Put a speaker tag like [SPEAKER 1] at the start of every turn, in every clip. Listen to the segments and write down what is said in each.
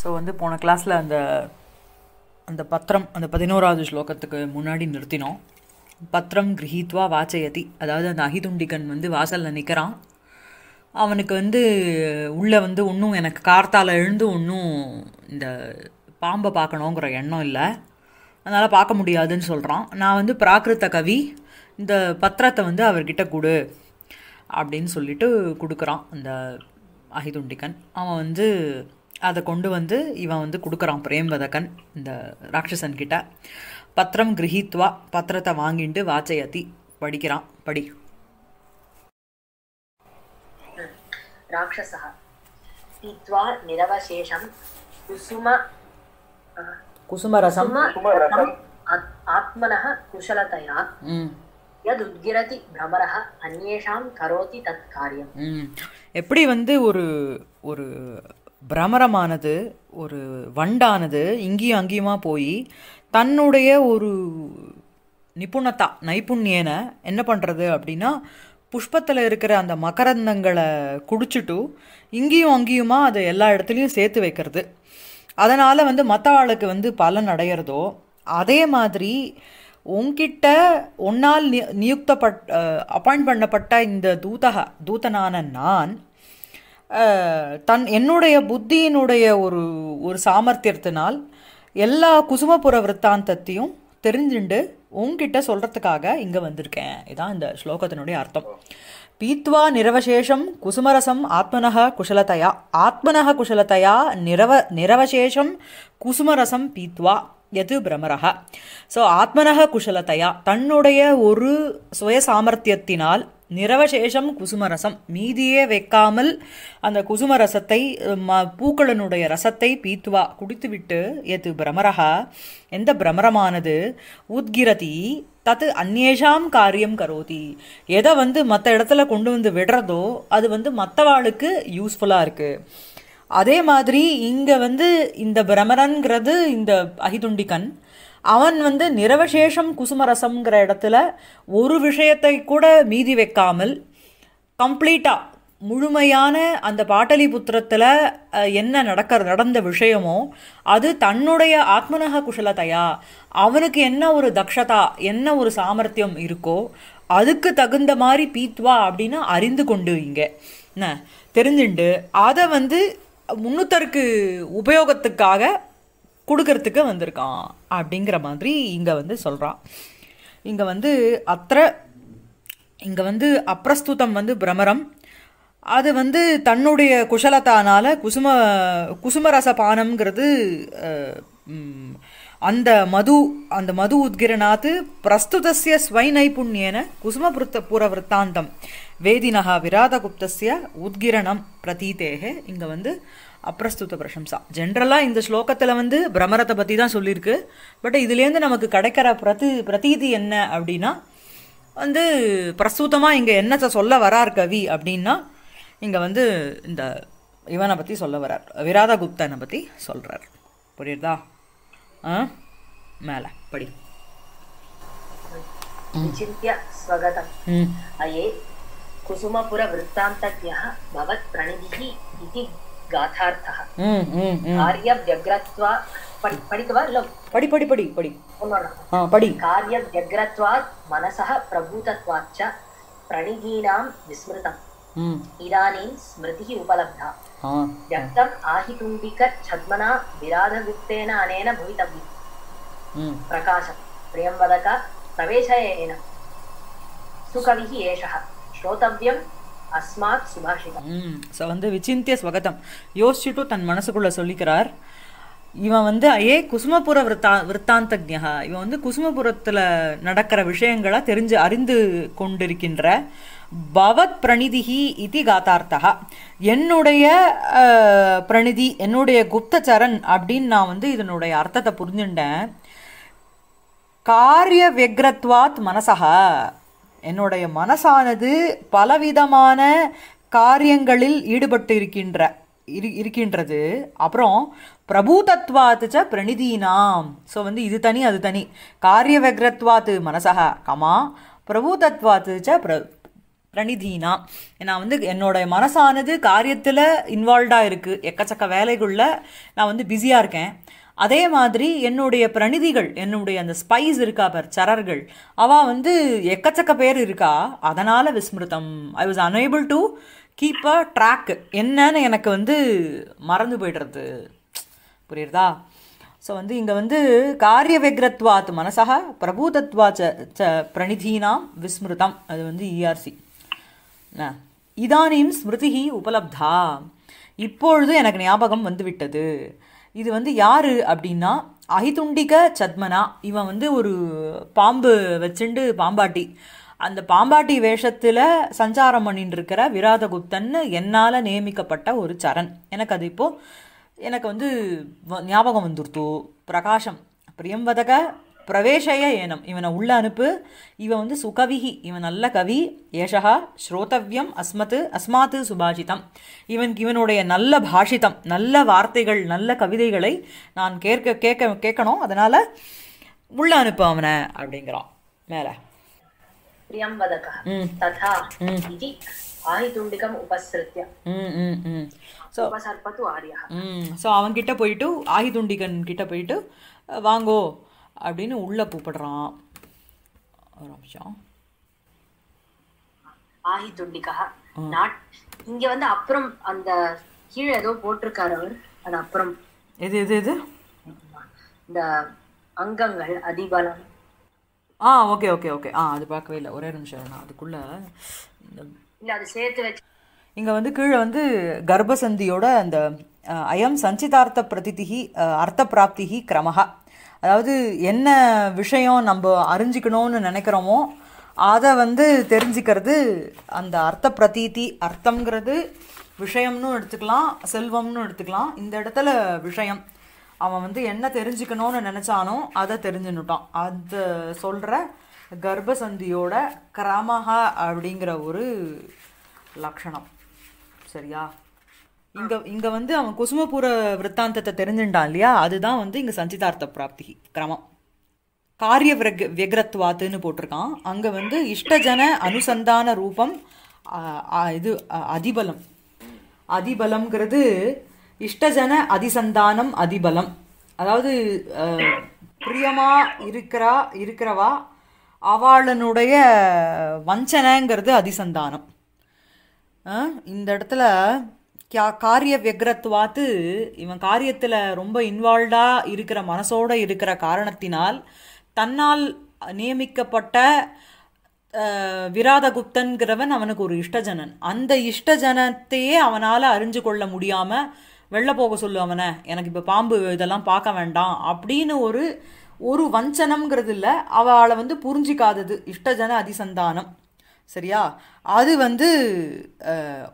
[SPEAKER 1] So வந்து போன கிளாஸில் அந்த அந்த பத்திரம் அந்த பதினோராவது ஸ்லோகத்துக்கு முன்னாடி நிறுத்தினோம் பத்திரம் கிரகித்வா வாச்சயதி அதாவது அந்த அகிதுண்டிகன் வந்து வாசலில் நிற்கிறான் அவனுக்கு வந்து உள்ளே வந்து ஒன்றும் எனக்கு கார்த்தால் எழுந்து ஒன்றும் இந்த பாம்பை பார்க்கணுங்கிற எண்ணம் இல்லை அதனால் பார்க்க முடியாதுன்னு சொல்கிறான் நான் வந்து பிராகிருத்த கவி இந்த பத்திரத்தை வந்து அவர்கிட்ட கொடு அப்படின்னு சொல்லிட்டு கொடுக்குறான் அந்த அகிதுண்டிகன் அவன் வந்து அதை கொண்டு வந்து இவன் வந்து கொடுக்குறான் பிரேம்வதகன் இந்த கிட்ட பத்திரம் கிரகித்வா பத்திரத்தை வாங்கிட்டு வாச்சயத்தி படிக்கிறான் படி
[SPEAKER 2] ராட்சச பீத்வா நிரவசேஷம் குசும
[SPEAKER 1] குசுமரசம்
[SPEAKER 2] ஆத்மனः कुशलतया यदुद्गिरति भ्रमरः अन्येषां करोति तत्
[SPEAKER 1] எப்படி வந்து ஒரு ஒரு பிரமரமானது ஒரு வண்டானது இங்கேயும் அங்கேயுமா போய் தன்னுடைய ஒரு நிபுணத்தா நைப்புண்ணியனை என்ன பண்ணுறது அப்படின்னா புஷ்பத்தில் இருக்கிற அந்த மகரந்தங்களை குடிச்சிட்டு இங்கேயும் அங்கேயுமா அதை எல்லா இடத்துலையும் சேர்த்து வைக்கிறது அதனால் வந்து மற்ற ஆளுக்கு வந்து பலன் அடையிறதோ அதே மாதிரி உங்ககிட்ட உன்னால் நியுக்தப்பட் அப்பாயிண்ட் பண்ணப்பட்ட இந்த தூதக தூதனான நான் தன் என்னுடைய புத்தியினுடைய ஒரு ஒரு சாமர்த்தியத்தினால் எல்லா குசுமபுர விற்த்தாந்தத்தையும் தெரிஞ்சுண்டு உங்ககிட்ட சொல்கிறதுக்காக இங்கே வந்திருக்கேன் இதான் இந்த ஸ்லோகத்தினுடைய அர்த்தம் பீத்வா நிரவசேஷம் குசுமரசம் ஆத்மனக குஷலத்தையா ஆத்மனக குஷலத்தையா நிரவ நிரவசேஷம் குசுமரசம் பீத்வா எது பிரமரக ஸோ ஆத்மனக குஷலத்தையா தன்னுடைய ஒரு சுய சாமர்த்தியத்தினால் நிறவசேஷம் குசுமரசம் மீதியே வைக்காமல் அந்த குசுமரசத்தை ம பூக்களனுடைய ரசத்தை பீத்துவா குடித்துவிட்டு எது பிரமரகா எந்த பிரமரமானது உத்கிரதி தத்து அந்நேஷாம் காரியம் கரோதி எதை வந்து மற்ற இடத்துல கொண்டு வந்து விடுறதோ அது வந்து மற்றவாளுக்கு யூஸ்ஃபுல்லாக இருக்குது அதே மாதிரி இங்கே வந்து இந்த பிரமரன்கிறது இந்த அகிதுண்டிகன் அவன் வந்து நிரவசேஷம் குசுமரசம்ங்கிற இடத்துல ஒரு விஷயத்தை கூட மீதி வைக்காமல் கம்ப்ளீட்டாக முழுமையான அந்த பாட்டலி புத்திரத்தில் என்ன நடக்கிற நடந்த விஷயமோ அது தன்னுடைய ஆத்மநக குஷலத்தையா அவனுக்கு என்ன ஒரு தக்ஷதா என்ன ஒரு சாமர்த்தியம் இருக்கோ அதுக்கு தகுந்த மாதிரி பீத்வா அப்படின்னு அறிந்து கொண்டு என்ன தெரிஞ்சுண்டு அதை வந்து முன்னுத்தருக்கு உபயோகத்துக்காக கொடுக்கறதுக்கு வந்திருக்கான் அப்படிங்கிற மாதிரி இங்கே வந்து சொல்கிறான் இங்கே வந்து அத்திர இங்கே வந்து அப்ரஸ்துதம் வந்து பிரமரம் அது வந்து தன்னுடைய குஷலத்தானால் குசும குசுமரச பானம்ங்கிறது அந்த மது அந்த மது உத்கிரணாத்து பிரஸ்துதஸ்ய ஸ்வை புருத்த புற புறவருத்தாந்தம் வேதினகா விராதகுப்தஸ்ய உத்கிரணம் பிரதீதேக இங்கே வந்து அப்ரஸ்துத்த பிரசம்சா ஜென்ரலாக இந்த ஸ்லோகத்தில் வந்து பிரமரத்தை பற்றி தான் சொல்லியிருக்கு பட் இதுலேருந்து நமக்கு கிடைக்கிற பிரதி பிரதீதி என்ன அப்படின்னா வந்து பிரஸ்துத்தமாக இங்கே என்னத்தை சொல்ல வரார் கவி அப்படின்னா இங்கே வந்து இந்த இவனை பற்றி சொல்ல வரார் விராதா குப்தனை பற்றி சொல்கிறார் புரியுதா ஆ மேலே படி
[SPEAKER 2] विचिन्त्य स्वगतम् अये कुसुमपुरवृत्तान्तज्ञः भवत्प्रणिधिः गाथार्थः हम्म, हम्म, हम्म। कार्यव्यग्रत्वा पठितवा पडि पडि पडि पडि पडि कार्यव्यग्रत्वात् मनसः प्रभूतत्वाच्च प्रणिगीनां विस्मृतम् इदानीं स्मृतिः उपलब्धा व्यक्तम् आहिकुण्डिकछद्मना विराधगुप्तेन अनेन भवितव्यं प्रकाशं प्रियं वदक प्रवेशयेन सुकविः एषः श्रोतव्यं அஸ்மாத் சுபாஷிதம்
[SPEAKER 1] ஸோ வந்து விசிந்திய ஸ்வகதம் யோசிச்சுட்டு தன் மனசுக்குள்ளே சொல்லிக்கிறார் இவன் வந்து ஐயே குசுமபுர விருத்தா விற்த்தாந்தக்ஞா இவன் வந்து குசுமபுரத்தில் நடக்கிற விஷயங்களை தெரிஞ்சு அறிந்து கொண்டிருக்கின்ற பவத் பிரணிதிகி இது காத்தார்த்தகா என்னுடைய பிரணிதி என்னுடைய குப்தச்சரன் அப்படின்னு நான் வந்து இதனுடைய அர்த்தத்தை புரிஞ்சுட்டேன் காரிய வியக்ரத்வாத் மனசகா என்னுடைய மனசானது பலவிதமான காரியங்களில் ஈடுபட்டு இருக்கின்ற இரு இருக்கின்றது அப்புறம் பிரபு தத்வாத்துச்ச பிரணிதீனாம் ஸோ வந்து இது தனி அது தனி காரிய வெக்ரத்வாத்து மனசக கமா பிரபு தத்வாத்துச்ச பிர பிரணிதீனா நான் வந்து என்னோடய மனசானது காரியத்தில் இன்வால்வ்டாக இருக்குது எக்கச்சக்க வேலைகளில் நான் வந்து பிஸியாக இருக்கேன் அதே மாதிரி என்னுடைய பிரணிதிகள் என்னுடைய அந்த ஸ்பைஸ் இருக்கா பர் சரர்கள் அவள் வந்து எக்கச்சக்க பேர் இருக்கா அதனால் விஸ்மிருதம் I was unable to keep a track என்னன்னு எனக்கு வந்து மறந்து போய்டுறது புரியுறதா ஸோ வந்து இங்கே வந்து காரிய விக்ரத்வாத் மனசக பிரபூதத்வா ச ச பிரணிதீனாம் விஸ்மிருதம் அது வந்து இஆர்சி e இதானியும் ஸ்மிருதி உபலப்தா இப்பொழுது எனக்கு ஞாபகம் வந்துவிட்டது இது வந்து யார் அப்படின்னா அகிதுண்டிக சத்மனா இவன் வந்து ஒரு பாம்பு வச்சுண்டு பாம்பாட்டி அந்த பாம்பாட்டி வேஷத்தில் சஞ்சாரம் பண்ணிட்டு இருக்கிற விராதகுப்தன்னு என்னால் நியமிக்கப்பட்ட ஒரு சரண் எனக்கு அது இப்போது எனக்கு வந்து ஞாபகம் வந்துருத்தோ பிரகாஷம் பிரியம்வதக பிரவேஷய ஏனம் இவனை உள்ள அனுப்பு இவன் வந்து சுகவிகி இவன் நல்ல கவி ஏஷகா ஸ்ரோதவ்யம் அஸ்மத்து அஸ்மாத்து சுபாஷிதம் இவன் இவனுடைய நல்ல பாஷிதம் நல்ல வார்த்தைகள் நல்ல கவிதைகளை நான் கேட்க கேட்க கேட்கணும் அதனால் உள்ள அனுப்பு அவனை அப்படிங்கிறான் மேலே
[SPEAKER 2] பிரியம்பதகா ததா இது ஆயுதுண்டிகம் ஸோ உபசர்பத்து ஆரியா
[SPEAKER 1] ஸோ அவன்கிட்ட போயிட்டு கிட்ட போயிட்டு வாங்கோ அப்படின்னு உள்ளே கூப்பிடுறான் ஒரு நிமிஷம்
[SPEAKER 2] ஆஹி துண்டிகா நாட் இங்க வந்து அப்புறம் அந்த கீழே ஏதோ போட்டிருக்காரு அவர் அது அப்புறம் எது எது எது இந்த அங்கங்கள் அதிபலம்
[SPEAKER 1] ஆ ஓகே ஓகே ஓகே ஆ அது பார்க்கவே இல்லை ஒரே நிமிஷம் நான் அதுக்குள்ளே இல்லை
[SPEAKER 2] அது சேர்த்து வச்சு
[SPEAKER 1] இங்கே வந்து கீழே வந்து கர்ப்பசந்தியோட அந்த அயம் சஞ்சிதார்த்த பிரதிதிகி அர்த்த பிராப்திகி கிரமகா அதாவது என்ன விஷயம் நம்ம அறிஞ்சிக்கணும்னு நினைக்கிறோமோ அதை வந்து தெரிஞ்சுக்கிறது அந்த அர்த்த பிரதீதி அர்த்தங்கிறது விஷயம்னு எடுத்துக்கலாம் செல்வம்னு எடுத்துக்கலாம் இந்த இடத்துல விஷயம் அவன் வந்து என்ன தெரிஞ்சுக்கணும்னு நினச்சானோ அதை தெரிஞ்சுன்னுட்டான் அதை சொல்கிற கர்ப்பசந்தியோட கிராமஹா அப்படிங்கிற ஒரு லக்ஷணம் சரியா இங்க இங்க வந்து அவன் குசுமபுர விற்த்தாந்தத்தை தெரிஞ்சுட்டான் இல்லையா அதுதான் வந்து இங்க சஞ்சிதார்த்த பிராப்தி கிரமம் காரிய விரக் வியக்ரத்வாத்துன்னு போட்டிருக்கான் அங்க வந்து இஷ்டஜன அனுசந்தான ரூபம் இது அதிபலம் அதிபலம்ங்கிறது இஷ்டஜன அதிசந்தானம் அதிபலம் அதாவது பிரியமா இருக்கிறா இருக்கிறவா அவளனுடைய வஞ்சனைங்கிறது அதிசந்தானம் இந்த இடத்துல கா காரிய வியக்ரத்வாத்து இவன் காரியத்தில் ரொம்ப இன்வால்வ்டாக இருக்கிற மனசோடு இருக்கிற காரணத்தினால் தன்னால் நியமிக்கப்பட்ட குப்தன்கிறவன் அவனுக்கு ஒரு இஷ்டஜனன் அந்த இஷ்டஜனத்தையே அவனால் அறிஞ்சு கொள்ள முடியாமல் வெளில போக சொல்லு அவனை எனக்கு இப்போ பாம்பு இதெல்லாம் பார்க்க வேண்டாம் அப்படின்னு ஒரு ஒரு வஞ்சனம்ங்கிறது இல்லை அவளை வந்து புரிஞ்சிக்காதது இஷ்டஜன அதிசந்தானம் சரியா அது வந்து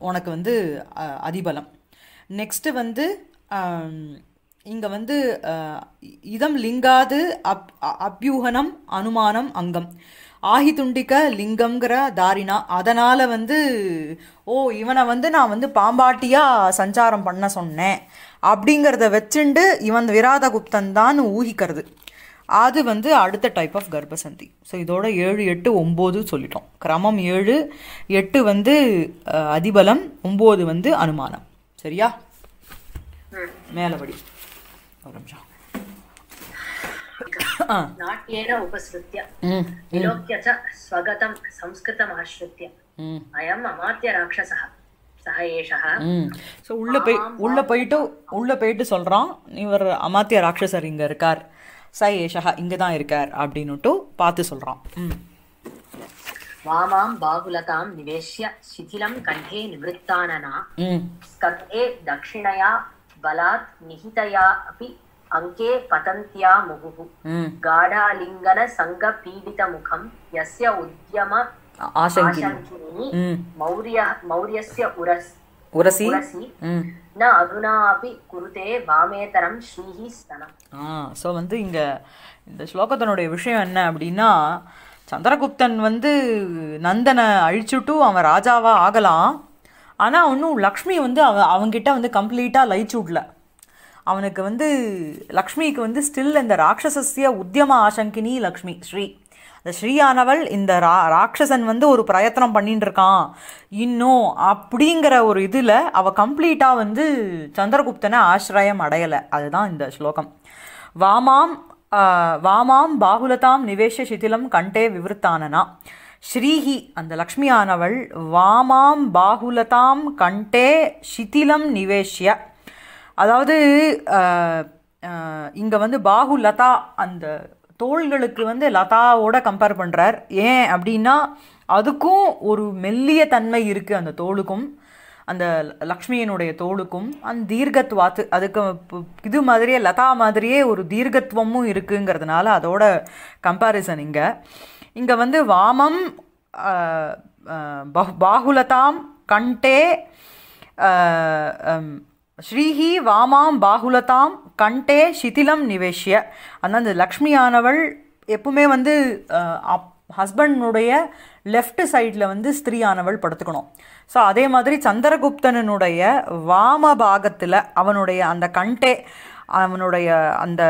[SPEAKER 1] உனக்கு வந்து அதிபலம் நெக்ஸ்ட்டு வந்து இங்கே வந்து இதம் லிங்காது அப் அப்யூகனம் அனுமானம் அங்கம் ஆகி துண்டிக்க லிங்கம்ங்கிற தாரினா அதனால் வந்து ஓ இவனை வந்து நான் வந்து பாம்பாட்டியாக சஞ்சாரம் பண்ண சொன்னேன் அப்படிங்கிறத வச்சுண்டு இவன் விராதகுப்தன் தான் ஊகிக்கிறது அது வந்து அடுத்த டைப் ஆஃப் கர்ப்பசந்தி ஸோ இதோட ஏழு எட்டு ஒம்பது சொல்லிட்டோம் கிரமம் ஏழு எட்டு வந்து அதிபலம் ஒம்பது வந்து அனுமானம் சரியா
[SPEAKER 2] மேலபடி ஒரு நிமிஷம் नाट्येन போய்
[SPEAKER 1] போயிட்டு உள்ள போயிட்டு சொல்றான் இவர் அமாத்திய ராட்சசர் இங்க இருக்கார் ச ஏஷா இங்கே தான் இருக்கார் அப்படின்னுட்டு பார்த்து சொல்கிறான்
[SPEAKER 2] வாமாம் பாகுலதாம் நிவேஷ்ய சிதிலம் கண்டே நிவிருத்தானனா ஸ்கந்தே தட்சிணயா பலாத் நிகிதயா அப்படி அங்கே பதந்தியா முகுகு காடாலிங்கன சங்க பீடித முகம் யஸ்ய உத்தியம ஆசங்கினி மௌரிய மௌரியஸ்ய உரஸ் உரசி ந அருணாபி குருதே வாமேதரம் ஸ்ரீஹி ஸ்தனம்
[SPEAKER 1] ஸோ வந்து இங்கே இந்த ஸ்லோகத்தினுடைய விஷயம் என்ன அப்படின்னா சந்திரகுப்தன் வந்து நந்தனை அழிச்சுட்டு அவன் ராஜாவாக ஆகலாம் ஆனால் ஒன்றும் லக்ஷ்மி வந்து அவ அவங்கிட்ட வந்து கம்ப்ளீட்டாக லைச்சு விடல அவனுக்கு வந்து லக்ஷ்மிக்கு வந்து ஸ்டில் இந்த ராட்சசஸ்ய உத்தியம ஆசங்கினி லக்ஷ்மி ஸ்ரீ இந்த ஸ்ரீயானவள் இந்த ரா ராட்சசன் வந்து ஒரு பிரயத்தனம் பண்ணிட்டு இருக்கான் இன்னும் அப்படிங்கிற ஒரு இதில் அவள் கம்ப்ளீட்டாக வந்து சந்திரகுப்தனை ஆசிரியம் அடையலை அதுதான் இந்த ஸ்லோகம் வாமாம் வாமாம் பாகுலதாம் நிவேஷ சிதிலம் கண்டே விவருத்தானனா ஸ்ரீஹி அந்த லக்ஷ்மியானவள் வாமாம் பாகுலதாம் கண்டே சிதிலம் நிவேஷிய அதாவது இங்கே வந்து பாகுலதா அந்த தோள்களுக்கு வந்து லதாவோட கம்பேர் பண்ணுறார் ஏன் அப்படின்னா அதுக்கும் ஒரு மெல்லிய தன்மை இருக்குது அந்த தோளுக்கும் அந்த லக்ஷ்மியனுடைய தோளுக்கும் அந்த தீர்க்கத்வாத்து அதுக்கு இது மாதிரியே லதா மாதிரியே ஒரு தீர்க்கத்துவமும் இருக்குங்கிறதுனால அதோட கம்பாரிசன் இங்கே இங்கே வந்து வாமம் பாகுலதாம் கண்டே ஸ்ரீஹி வாமாம் பாகுலதாம் கண்டே சிதிலம் நிவேஷிய அந்த அந்த லக்ஷ்மியானவள் எப்பவுமே வந்து ஹஸ்பண்டுடைய லெஃப்ட் சைடில் வந்து ஸ்திரீயானவள் படுத்துக்கணும் ஸோ அதே மாதிரி சந்திரகுப்தனுடைய வாம பாகத்தில் அவனுடைய அந்த கண்டே அவனுடைய அந்த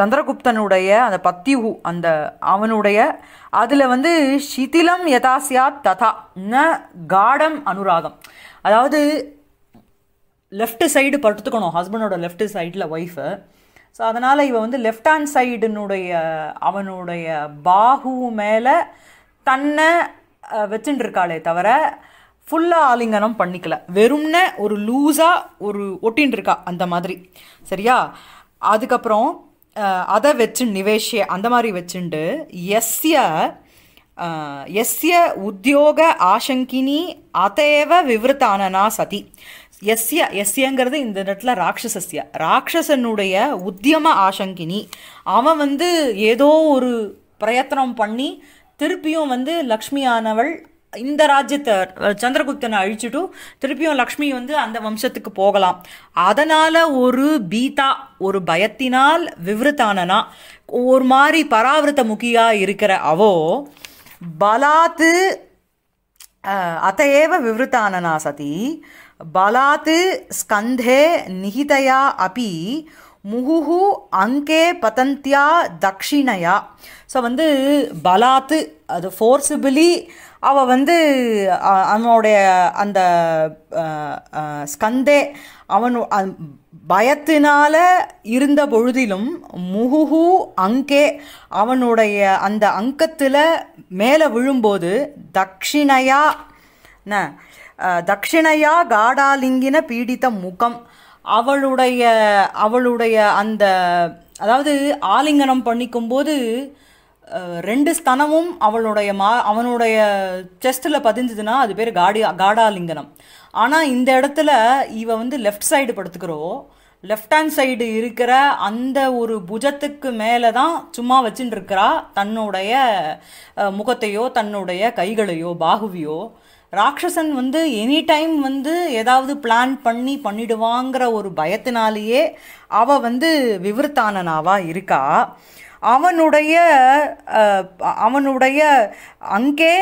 [SPEAKER 1] சந்திரகுப்தனுடைய அந்த பத்தியு அந்த அவனுடைய அதில் வந்து சிதிலம் யதாசியா ததா ந காடம் அனுராகம் அதாவது லெஃப்ட் சைடு படுத்துக்கணும் ஹஸ்பண்டோட லெஃப்ட் சைடில் ஒய்ஃபு ஸோ அதனால் இவன் வந்து லெஃப்ட் ஹேண்ட் சைடுனுடைய அவனுடைய பாகு மேலே தன்னை வச்சுட்டு இருக்காளே தவிர ஃபுல்லாக ஆலிங்கனம் பண்ணிக்கல வெறும்ன ஒரு லூஸாக ஒரு ஒட்டின்னு இருக்கா அந்த மாதிரி சரியா அதுக்கப்புறம் அதை வச்சு நிவேஷிய அந்த மாதிரி வச்சுண்டு எஸ்ய எஸ்ய உத்தியோக ஆசங்கினி அதைவ விவருத்தானனா சதி எஸ்ய எஸ்யங்கிறது இந்த இடத்துல ராட்சசஸ்ய ராட்சசனுடைய உத்தியம ஆசங்கினி அவன் வந்து ஏதோ ஒரு பிரயத்தனம் பண்ணி திருப்பியும் வந்து லக்ஷ்மி ஆனவள் இந்த ராஜ்யத்தை சந்திரகுப்தனை அழிச்சுட்டும் திருப்பியும் லக்ஷ்மி வந்து அந்த வம்சத்துக்கு போகலாம் அதனால் ஒரு பீதா ஒரு பயத்தினால் விவருத்தானனா ஒரு மாதிரி பராவிரத்த முக்கியாக இருக்கிற அவோ பலாத்து அத்தையேவ விவருத்தானனா சதி பலாத் ஸ்கந்தே நிகிதையா அப்பி முகுஹு அங்கே பதந்தியா தக்ஷிணையா ஸோ வந்து பலாத்து அது ஃபோர்ஸிபிளி அவள் வந்து அவனுடைய அந்த ஸ்கந்தே அவன் பயத்தினால இருந்த பொழுதிலும் முகுஹு அங்கே அவனுடைய அந்த அங்கத்தில் மேலே விழும்போது தக்ஷிணையா என்ன தட்சிணையா காடாலிங்கின பீடித்த முகம் அவளுடைய அவளுடைய அந்த அதாவது ஆலிங்கனம் பண்ணிக்கும்போது ரெண்டு ஸ்தனமும் அவளுடைய மா அவனுடைய செஸ்ட்டில் பதிஞ்சுதுன்னா அது பேர் காடி காடாலிங்கனம் ஆனால் இந்த இடத்துல இவ வந்து லெஃப்ட் சைடு படுத்துக்கிறோம் லெஃப்ட் ஹேண்ட் சைடு இருக்கிற அந்த ஒரு புஜத்துக்கு மேலே தான் சும்மா வச்சுட்டு இருக்கிறா தன்னுடைய முகத்தையோ தன்னுடைய கைகளையோ பாகுவியோ ராட்சசன் வந்து எனி டைம் வந்து ஏதாவது பிளான் பண்ணி பண்ணிடுவாங்கிற ஒரு பயத்தினாலேயே அவள் வந்து விவருத்தானனாவா இருக்கா அவனுடைய அவனுடைய அங்கே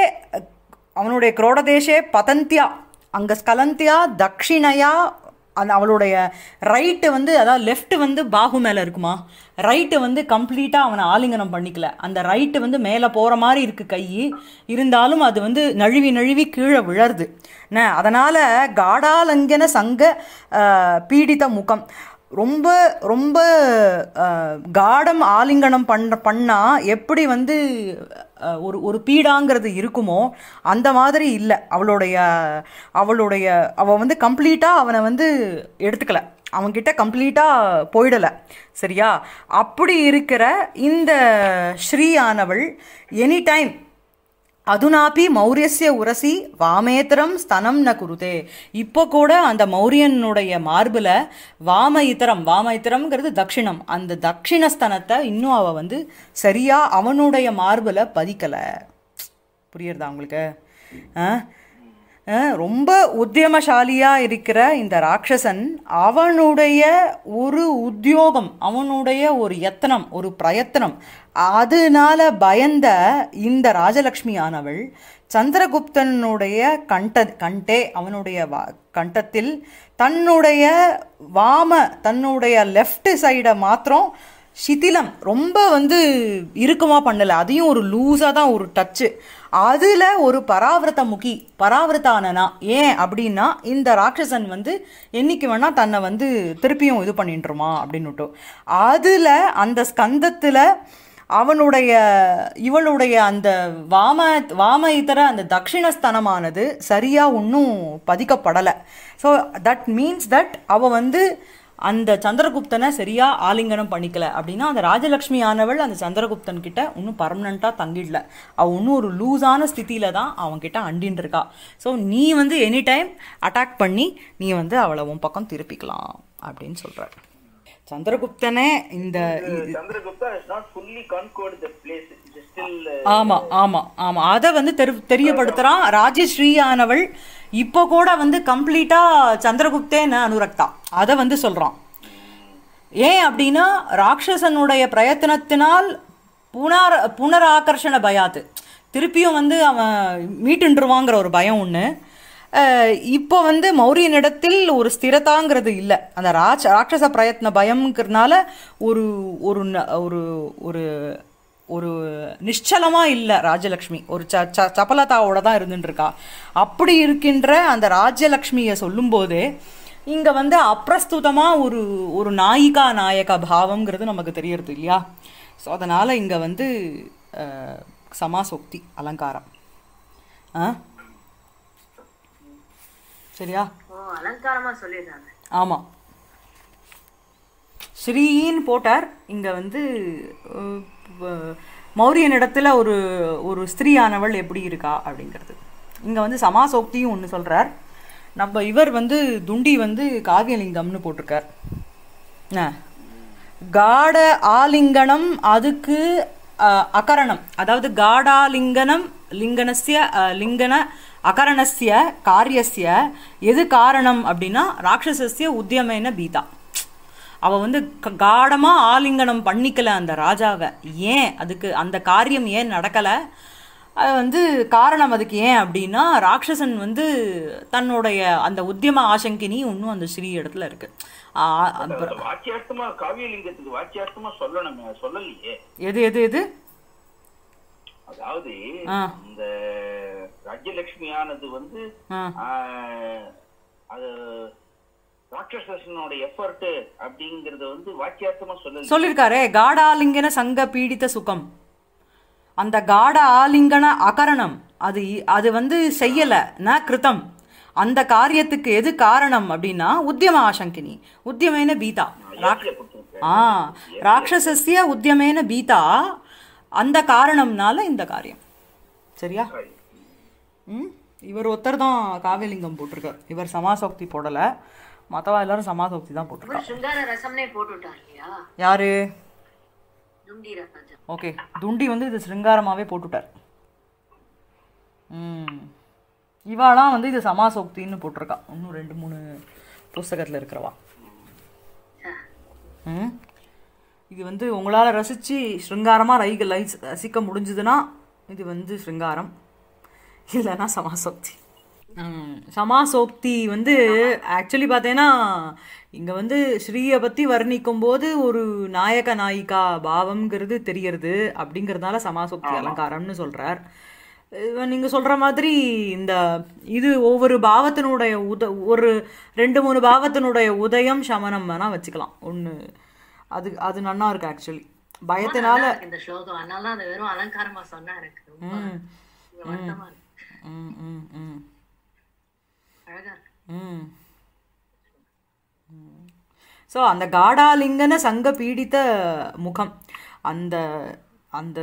[SPEAKER 1] அவனுடைய குரோடதேஷே பதந்தியா அங்கே ஸ்கலந்தியா தக்ஷிணையா அந்த அவளுடைய ரைட்டு வந்து அதாவது லெஃப்ட் வந்து பாகு மேலே இருக்குமா ரைட்டு வந்து கம்ப்ளீட்டாக அவனை ஆலிங்கனம் பண்ணிக்கல அந்த ரைட்டு வந்து மேலே போகிற மாதிரி இருக்குது கை இருந்தாலும் அது வந்து நழுவி நழுவி கீழே விழருது அதனால் காடாலங்கன சங்க பீடித முகம் ரொம்ப ரொம்ப காடம் ஆலிங்கனம் பண்ண பண்ணால் எப்படி வந்து ஒரு ஒரு பீடாங்கிறது இருக்குமோ அந்த மாதிரி இல்லை அவளுடைய அவளுடைய அவள் வந்து கம்ப்ளீட்டாக அவனை வந்து எடுத்துக்கலை அவங்கிட்ட கம்ப்ளீட்டாக போயிடலை சரியா அப்படி இருக்கிற இந்த ஸ்ரீயானவள் எனி டைம் அதுனாப்பி மௌரியசிய உரசி வாமேத்தரம் ஸ்தனம் ந குருதே இப்போ கூட அந்த மௌரியனுடைய மார்பில் வாம இத்தரம் வாம இத்தரம்ங்கிறது தட்சிணம் அந்த தக்ஷிணஸ்தனத்தை இன்னும் அவள் வந்து சரியாக அவனுடைய மார்பில் பதிக்கலை புரியுறதா உங்களுக்கு ரொம்ப உத்தியமசாலியாக இருக்கிற இந்த ராட்சசன் அவனுடைய ஒரு உத்தியோகம் அவனுடைய ஒரு எத்தனம் ஒரு பிரயத்தனம் அதனால பயந்த இந்த ராஜலக்ஷ்மி ஆனவள் சந்திரகுப்தனுடைய கண்ட கண்டே அவனுடைய வா கண்டத்தில் தன்னுடைய வாம தன்னுடைய லெஃப்ட் சைடை மாத்திரம் சிதிலம் ரொம்ப வந்து இறுக்கமாக பண்ணலை அதையும் ஒரு லூஸாக தான் ஒரு டச்சு அதில் ஒரு பராவிரத முகி பராவிரதானனா ஏன் அப்படின்னா இந்த ராட்சசன் வந்து என்னைக்கு வேணால் தன்னை வந்து திருப்பியும் இது பண்ணிட்டுருமா அப்படின்னுட்டு அதில் அந்த ஸ்கந்தத்தில் அவனுடைய இவளுடைய அந்த வாம வாம இத்தர அந்த தட்சிணஸ்தனமானது சரியாக ஒன்றும் பதிக்கப்படலை ஸோ தட் மீன்ஸ் தட் அவள் வந்து அந்த சந்திரகுப்தனை சரியாக ஆலிங்கனம் பண்ணிக்கல அப்படின்னா அந்த ராஜலக்ஷ்மி ஆனவள் அந்த சந்திரகுப்தன் கிட்ட இன்னும் பர்மனண்டா தங்கிடல அவள் இன்னும் ஒரு லூஸான ஸ்தித்தியில் தான் அவன்கிட்ட அண்டின்னு இருக்கா ஸோ நீ வந்து எனி டைம் அட்டாக் பண்ணி நீ வந்து அவளை உன் பக்கம் திருப்பிக்கலாம் அப்படின்னு சொல்ற சந்திரகுப்தனே இந்த uh, ஆமா ஆமா ஆமா அதை வந்து தெரியப்படுத்துறான் ராஜஸ்ரீயானவள் இப்போ கூட வந்து கம்ப்ளீட்டாக சந்திரகுப்தேன்னு அனுரக்தா அதை வந்து சொல்கிறான் ஏன் அப்படின்னா ராட்சசனுடைய பிரயத்தனத்தினால் புனர் ஆக்கர்ஷண பயாது திருப்பியும் வந்து அவன் மீட்டுருவாங்கிற ஒரு பயம் ஒன்று இப்போ வந்து மௌரியனிடத்தில் ஒரு ஸ்திரதாங்கிறது இல்லை அந்த ராட்ச ராட்சச பிரயத்ன பயம்ங்கிறதுனால ஒரு ஒரு ஒரு ஒரு ஒரு நிச்சலமாக இல்லை ராஜலக்ஷ்மி ஒரு ச ச சபலதாவோட தான் இருந்துட்டுருக்கா அப்படி இருக்கின்ற அந்த ராஜலக்ஷ்மியை சொல்லும்போது இங்கே வந்து அப்பிரஸ்துதமாக ஒரு ஒரு நாயிகா நாயக பாவங்கிறது நமக்கு தெரியறது இல்லையா ஸோ அதனால் இங்கே வந்து சமாசோக்தி அலங்காரம் ஆ சரியா ஆமாம் ஸ்ரீன்னு போட்டார் இங்கே வந்து மௌரியனிடத்தில் ஒரு ஒரு ஸ்திரீயானவள் எப்படி இருக்கா அப்படிங்கிறது இங்கே வந்து சமாசோக்தியும் ஒன்று சொல்கிறார் நம்ம இவர் வந்து துண்டி வந்து காவியலிங்கம்னு போட்டிருக்கார் காட ஆலிங்கனம் அதுக்கு அகரணம் அதாவது காடாலிங்கனம் லிங்கனசிய லிங்கன அகரணசிய காரியசிய எது காரணம் அப்படின்னா ராட்சசிய உத்தியமேன பீதா அவள் வந்து காடமாக ஆலிங்கனம் பண்ணிக்கல அந்த ராஜாவை ஏன் அதுக்கு அந்த காரியம் ஏன் நடக்கலை வந்து காரணம் அதுக்கு ஏன் அப்படின்னா ராட்சசன் வந்து தன்னுடைய அந்த உத்தியம ஆசங்கினி இன்னும் அந்த ஸ்ரீ இடத்துல இருக்கு எது எது எது
[SPEAKER 2] அதாவது இந்த வந்து சொல்லிருக்காரு
[SPEAKER 1] காடாலிங்கன சங்க பீடித்த சுகம் அந்த காட ஆலிங்கன அகரணம் அது அது வந்து செய்யல ந கிருத்தம் அந்த காரியத்துக்கு எது காரணம் அப்படின்னா உத்தியம ஆசங்கினி உத்தியமேன பீதா ஆ ராட்சசஸ்ய உத்தியமேன பீதா அந்த காரணம்னால இந்த காரியம் சரியா இவர் ஒருத்தர் தான் காவியலிங்கம் போட்டிருக்கார் இவர் சமாசக்தி போடலை மற்றவா எல்லாரும் சமாதோக்தி தான்
[SPEAKER 2] போட்டுருக்காங்க
[SPEAKER 1] யாரு ஓகே துண்டி வந்து இது சிருங்காரமாகவே போட்டுட்டார் ம் இவாலாம் வந்து இது சமாசோக்தின்னு போட்டிருக்கா இன்னும் ரெண்டு மூணு புஸ்தகத்தில் இருக்கிறவா ம் இது வந்து உங்களால் ரசித்து ஸ்ருங்காரமாக ரைகள் ரசிக்க முடிஞ்சதுன்னா இது வந்து ஸ்ருங்காரம் இல்லைன்னா சமாசோக்தி சமாசோக்தி வந்து ஆக்சுவலி பார்த்தேன்னா இங்கே வந்து ஸ்ரீயை பற்றி வர்ணிக்கும் போது ஒரு நாயக நாயிகா பாவம்ங்கிறது தெரியறது அப்படிங்கிறதுனால சமாசோக்தி அலங்காரம்னு சொல்கிறார் நீங்கள் சொல்கிற மாதிரி இந்த இது ஒவ்வொரு பாவத்தினுடைய உத ஒரு ரெண்டு மூணு பாவத்தினுடைய உதயம் சமனம் வேணால் வச்சுக்கலாம் ஒன்று அது அது நன்னா இருக்கு ஆக்சுவலி பயத்தினால
[SPEAKER 2] இந்த ஸ்லோகம் அதனால அது வெறும் அலங்காரமாக சொன்னா எனக்கு ம்
[SPEAKER 1] ம் ம் ம் ஸோ அந்த காடாலிங்கன சங்க பீடித்த முகம் அந்த அந்த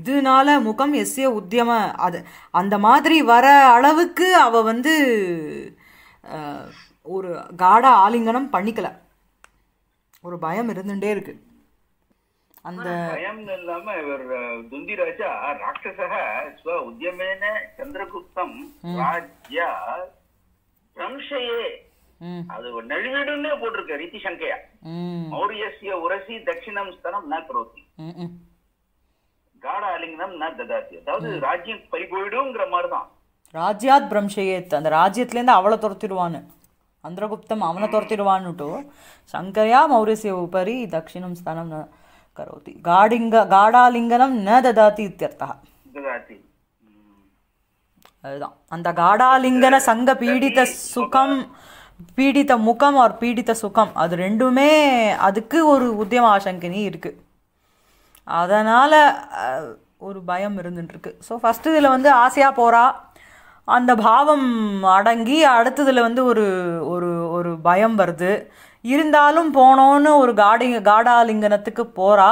[SPEAKER 1] இதனால முகம் எஸ்ஏ உத்தியம அது அந்த மாதிரி வர அளவுக்கு அவ வந்து ஒரு காட ஆலிங்கனம் பண்ணிக்கல ஒரு பயம் இருந்துட்டே இருக்கு அந்த பயம்
[SPEAKER 2] இல்லாம இவர் துந்தி ராஜா ராட்சச ஸ்வ உத்தியமேன சந்திரகுப்தம் ராஜ்யா ಸಂಶಯೇ அது நெழுவிடுன்னே போட்டிருக்க ரீதி சங்கையா
[SPEAKER 1] மௌரியசிய உரசி தட்சிணம் ஸ்தனம் ந கரோதி காடாலிங்கம் ந நான் ததாத்தி அதாவது ராஜ்யம் பறி போயிடுங்கிற மாதிரிதான் ராஜ்யாத் பிரம்சையே அந்த ராஜ்யத்துலேருந்து அவளை துரத்திடுவான்னு அந்திரகுப்தம் அவனை துரத்திடுவான்னு சங்கரையா மௌரிசிய உபரி தட்சிணம் ஸ்தானம் கரோதி காடிங்க காடாலிங்கனம் ந ததாதி இத்தியர்த்தா அதுதான் அந்த காடாலிங்கன சங்க பீடித்த சுகம் பீடித்த முகம் ஒரு பீடித்த சுகம் அது ரெண்டுமே அதுக்கு ஒரு உத்தியம ஆசங்கினி இருக்குது அதனால் ஒரு பயம் இருந்துட்டுருக்கு ஸோ ஃபஸ்ட்டு இதில் வந்து ஆசையாக போகிறா அந்த பாவம் அடங்கி அடுத்ததில் வந்து ஒரு ஒரு ஒரு பயம் வருது இருந்தாலும் போனோன்னு ஒரு காடி காடாலிங்கனத்துக்கு போகிறா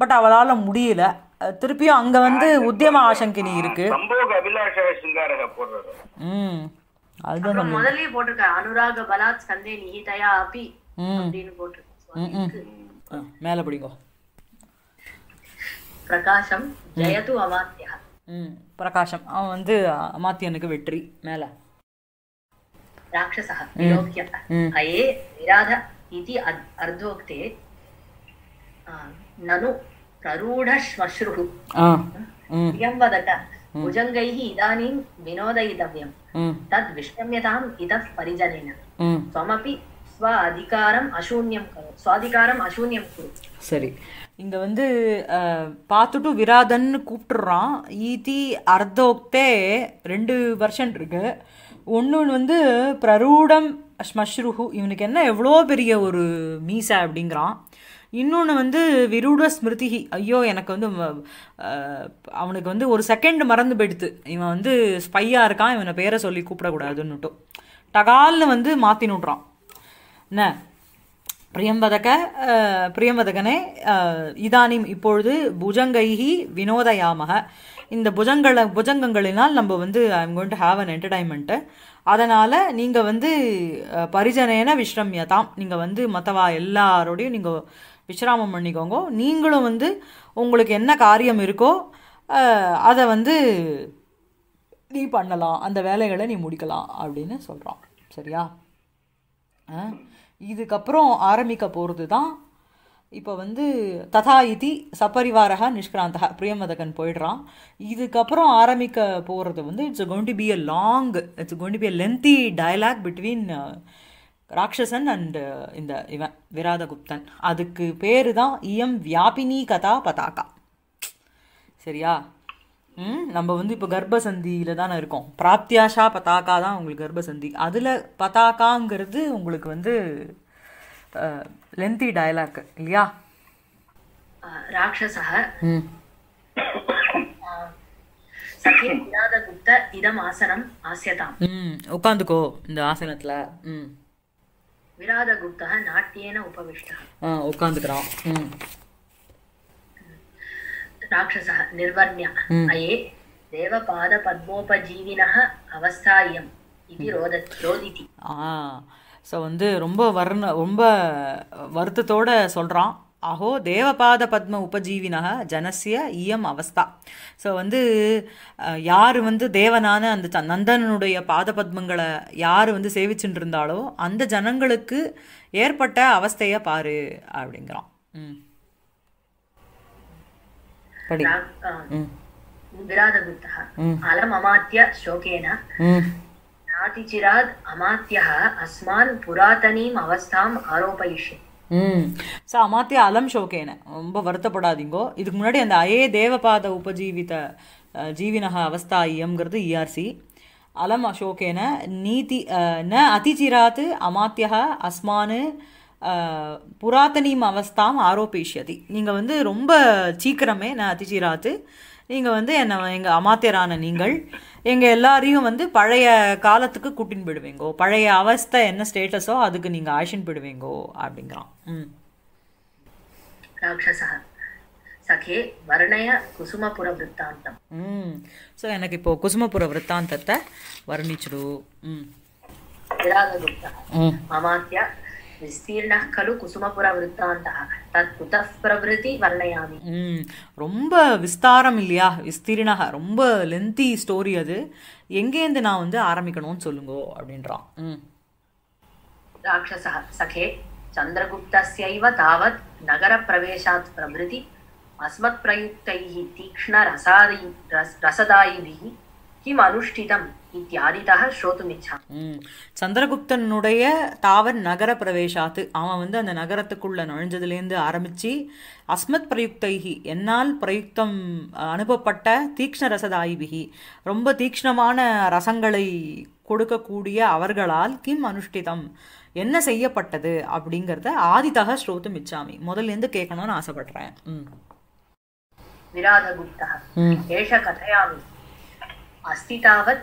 [SPEAKER 1] பட் அவளால் முடியல திருப்பியும் அங்க வந்து உத்தியம ஆசங்கினி இருக்கு
[SPEAKER 2] அபிலாஷ சிங்காரக
[SPEAKER 1] ம் முதல்லயே
[SPEAKER 2] அனுராக பலாத் சந்தே நிஹிதயா அபி மேல பிரகாஷம் ஜெயது அமாத்யா
[SPEAKER 1] ம் பிரகாஷம் அவன் வந்து அமாத்தியனுக்கு வெற்றி மேல
[SPEAKER 2] ராட்சசः विलोक्य अये विराध इति கरूढश्वश्रुः इयं वदत भुजङ्गैः इदानीं विनोदयितव्यं தத் विष्टम्यताम् इतः परिजनेन त्वमपि ஸ்வ அதிகாரம் அசூன்யம் சுவாதிகாரம் அசூன்யம் சரி இங்க வந்து பார்த்துட்டு விராதன்னு
[SPEAKER 1] கூப்பிட்டுறான் ஈதி அர்த்தோக்தே ரெண்டு வருஷன் இருக்கு ஒன்று வந்து பிரரூடம் ஸ்மஷ்ருஹு இவனுக்கு என்ன எவ்வளோ பெரிய ஒரு மீசை அப்படிங்கிறான் இன்னொன்று வந்து விரூட ஸ்மிருதிகி ஐயோ எனக்கு வந்து அவனுக்கு வந்து ஒரு செகண்ட் மறந்து போயிடுத்து இவன் வந்து ஸ்பையாக இருக்கான் இவனை பேரை சொல்லி கூப்பிடக்கூடாதுன்னுட்டும் டகால்னு வந்து மாற்றி நுட்றான் என்ன பிரியம்பதக பிரியம்பதகனே இதானிம் இப்பொழுது புஜங்கைகி வினோதயாமக இந்த புஜங்களை புஜங்கங்களினால் நம்ம வந்து I am going to have an entertainment அதனால் நீங்கள் வந்து பரிஜனேன விஸ்ரம்யதாம் நீங்கள் வந்து மற்றவா எல்லாரோடையும் நீங்கள் விசிராமம் பண்ணிக்கோங்க நீங்களும் வந்து உங்களுக்கு என்ன காரியம் இருக்கோ அதை வந்து நீ பண்ணலாம் அந்த வேலைகளை நீ முடிக்கலாம் அப்படின்னு சொல்கிறான் சரியா இதுக்கப்புறம் ஆரம்பிக்க போகிறது தான் இப்போ வந்து ததா இதி சப்பரிவாரக நிஷ்கிராந்தக பிரியமதகன் போயிடுறான் இதுக்கப்புறம் ஆரம்பிக்க போகிறது வந்து it's going to be a long it's going to be a lengthy dialogue between Rakshasan and இந்த இவன் விராதகுப்தன் அதுக்கு பேர் தான் இயம் வியாபினி கதா பதாகா சரியா ம் நம்ம வந்து இப்போ கர்ப்பசந்தியில் தானே இருக்கோம் பிராப்தியாஷா பதாகா தான் உங்களுக்கு கர்ப்பசந்தி அதில் பதாகாங்கிறது உங்களுக்கு வந்து லென்த்தி டயலாக் இல்லையா ராட்சச உட்காந்துக்கோ இந்த ஆசனத்தில் ம்
[SPEAKER 2] விராதகுப்தா நாட்டியேன உபவிஷ்டா உட்காந்துக்கிறான் ராட்சச நிர்வர்ணிய அயே தேவபாத பத்மோபஜீவின அவஸ்தாயம் இது ரோத ரோதிதி
[SPEAKER 1] ஸோ வந்து ரொம்ப வர்ண ரொம்ப வருத்தத்தோட சொல்கிறான் அஹோ தேவபாத பத்ம உபஜீவினா ஜனசிய இயம் அவஸ்தா ஸோ வந்து யார் வந்து தேவனான அந்த நந்தனுடைய பாத பத்மங்களை யார் வந்து சேவிச்சுட்டு இருந்தாலோ அந்த ஜனங்களுக்கு ஏற்பட்ட அவஸ்தையை பாரு அப்படிங்கிறான்
[SPEAKER 2] அமாத்திய அஸ்மான் புராதனீம் அவஸ்தாம் ஆரோபயிஷ்யன் ம்
[SPEAKER 1] ஸோ அமாத்திய அலம் ஷோகேன ரொம்ப வருத்தப்படாதீங்கோ இதுக்கு முன்னாடி அந்த அயே தேவபாத உபஜீவித ஜீவினக அவஸ்தா ஐயம்ங்கிறது இஆர்சி e அலம் அசோகேன நீதி ந அதிச்சிராத்து அமாத்தியா அஸ்மானு புராத்தனீம் அவஸ்தாம் ஆரோபிஷ்யதி நீங்கள் வந்து ரொம்ப சீக்கிரமே நான் அதிச்சிராத்து நீங்கள் வந்து என்னை எங்கள் அமாத்தியரான நீங்கள் எங்கள் எல்லாரையும் வந்து பழைய காலத்துக்கு கூட்டின் போயிடுவீங்கோ பழைய அவஸ்தை என்ன ஸ்டேட்டஸோ அதுக்கு நீங்கள் ஆஷின் போயிடுவீங்கோ அப்படிங்கிறான் ம் குசுமபுர ம் ஸோ எனக்கு இப்போ குசுமபுர விற்த்தாந்தத்தை வர்ணிச்சுடு ம்
[SPEAKER 2] அமாத்தியா விஸ்தீர்ணாக கலு குசும புரவருத்தாந்தாக
[SPEAKER 1] ரொம்ப விஸ்தாரம் இல்லையா விஸ்தீர்ணாக ரொம்ப லென்த்தி ஸ்டோரி அது எங்கேருந்து நான் வந்து ஆரம்பிக்கணும்னு சொல்லுங்க அப்படின்றான்
[SPEAKER 2] ராட்சச சகே சந்திரகுப்தஸ்யைவ தாவத் நகர பிரவேசாத் பிரபிருதி அஸ்மத் பிரயுக்தை தீக்ஷ்ண ரசாதி ரசதாயிபிஹி கிம் அனுஷ்டிதம் இத்தியாதிதாக
[SPEAKER 1] சந்திரகுப்தனுடைய தாவர் நகர பிரவேசாத்து அவன் வந்து அந்த நகரத்துக்குள்ள நுழைஞ்சதுலேருந்து ஆரம்பிச்சு அஸ்மத் பிரயுக்தைகி என்னால் பிரயுக்தம் அனுப்பப்பட்ட தீக்ஷ்ண ரசதாயிபிகி ரொம்ப தீக்ஷ்ணமான ரசங்களை கொடுக்கக்கூடிய அவர்களால் கிம் அனுஷ்டிதம் என்ன செய்யப்பட்டது அப்படிங்கிறத ஆதிதாக ஸ்ரோத்து மிச்சாமி முதல்லேருந்து கேட்கணும்னு ஆசைப்படுறேன்
[SPEAKER 2] விராதகுப்தா ஏஷ கதையாமி अस्ति तावत्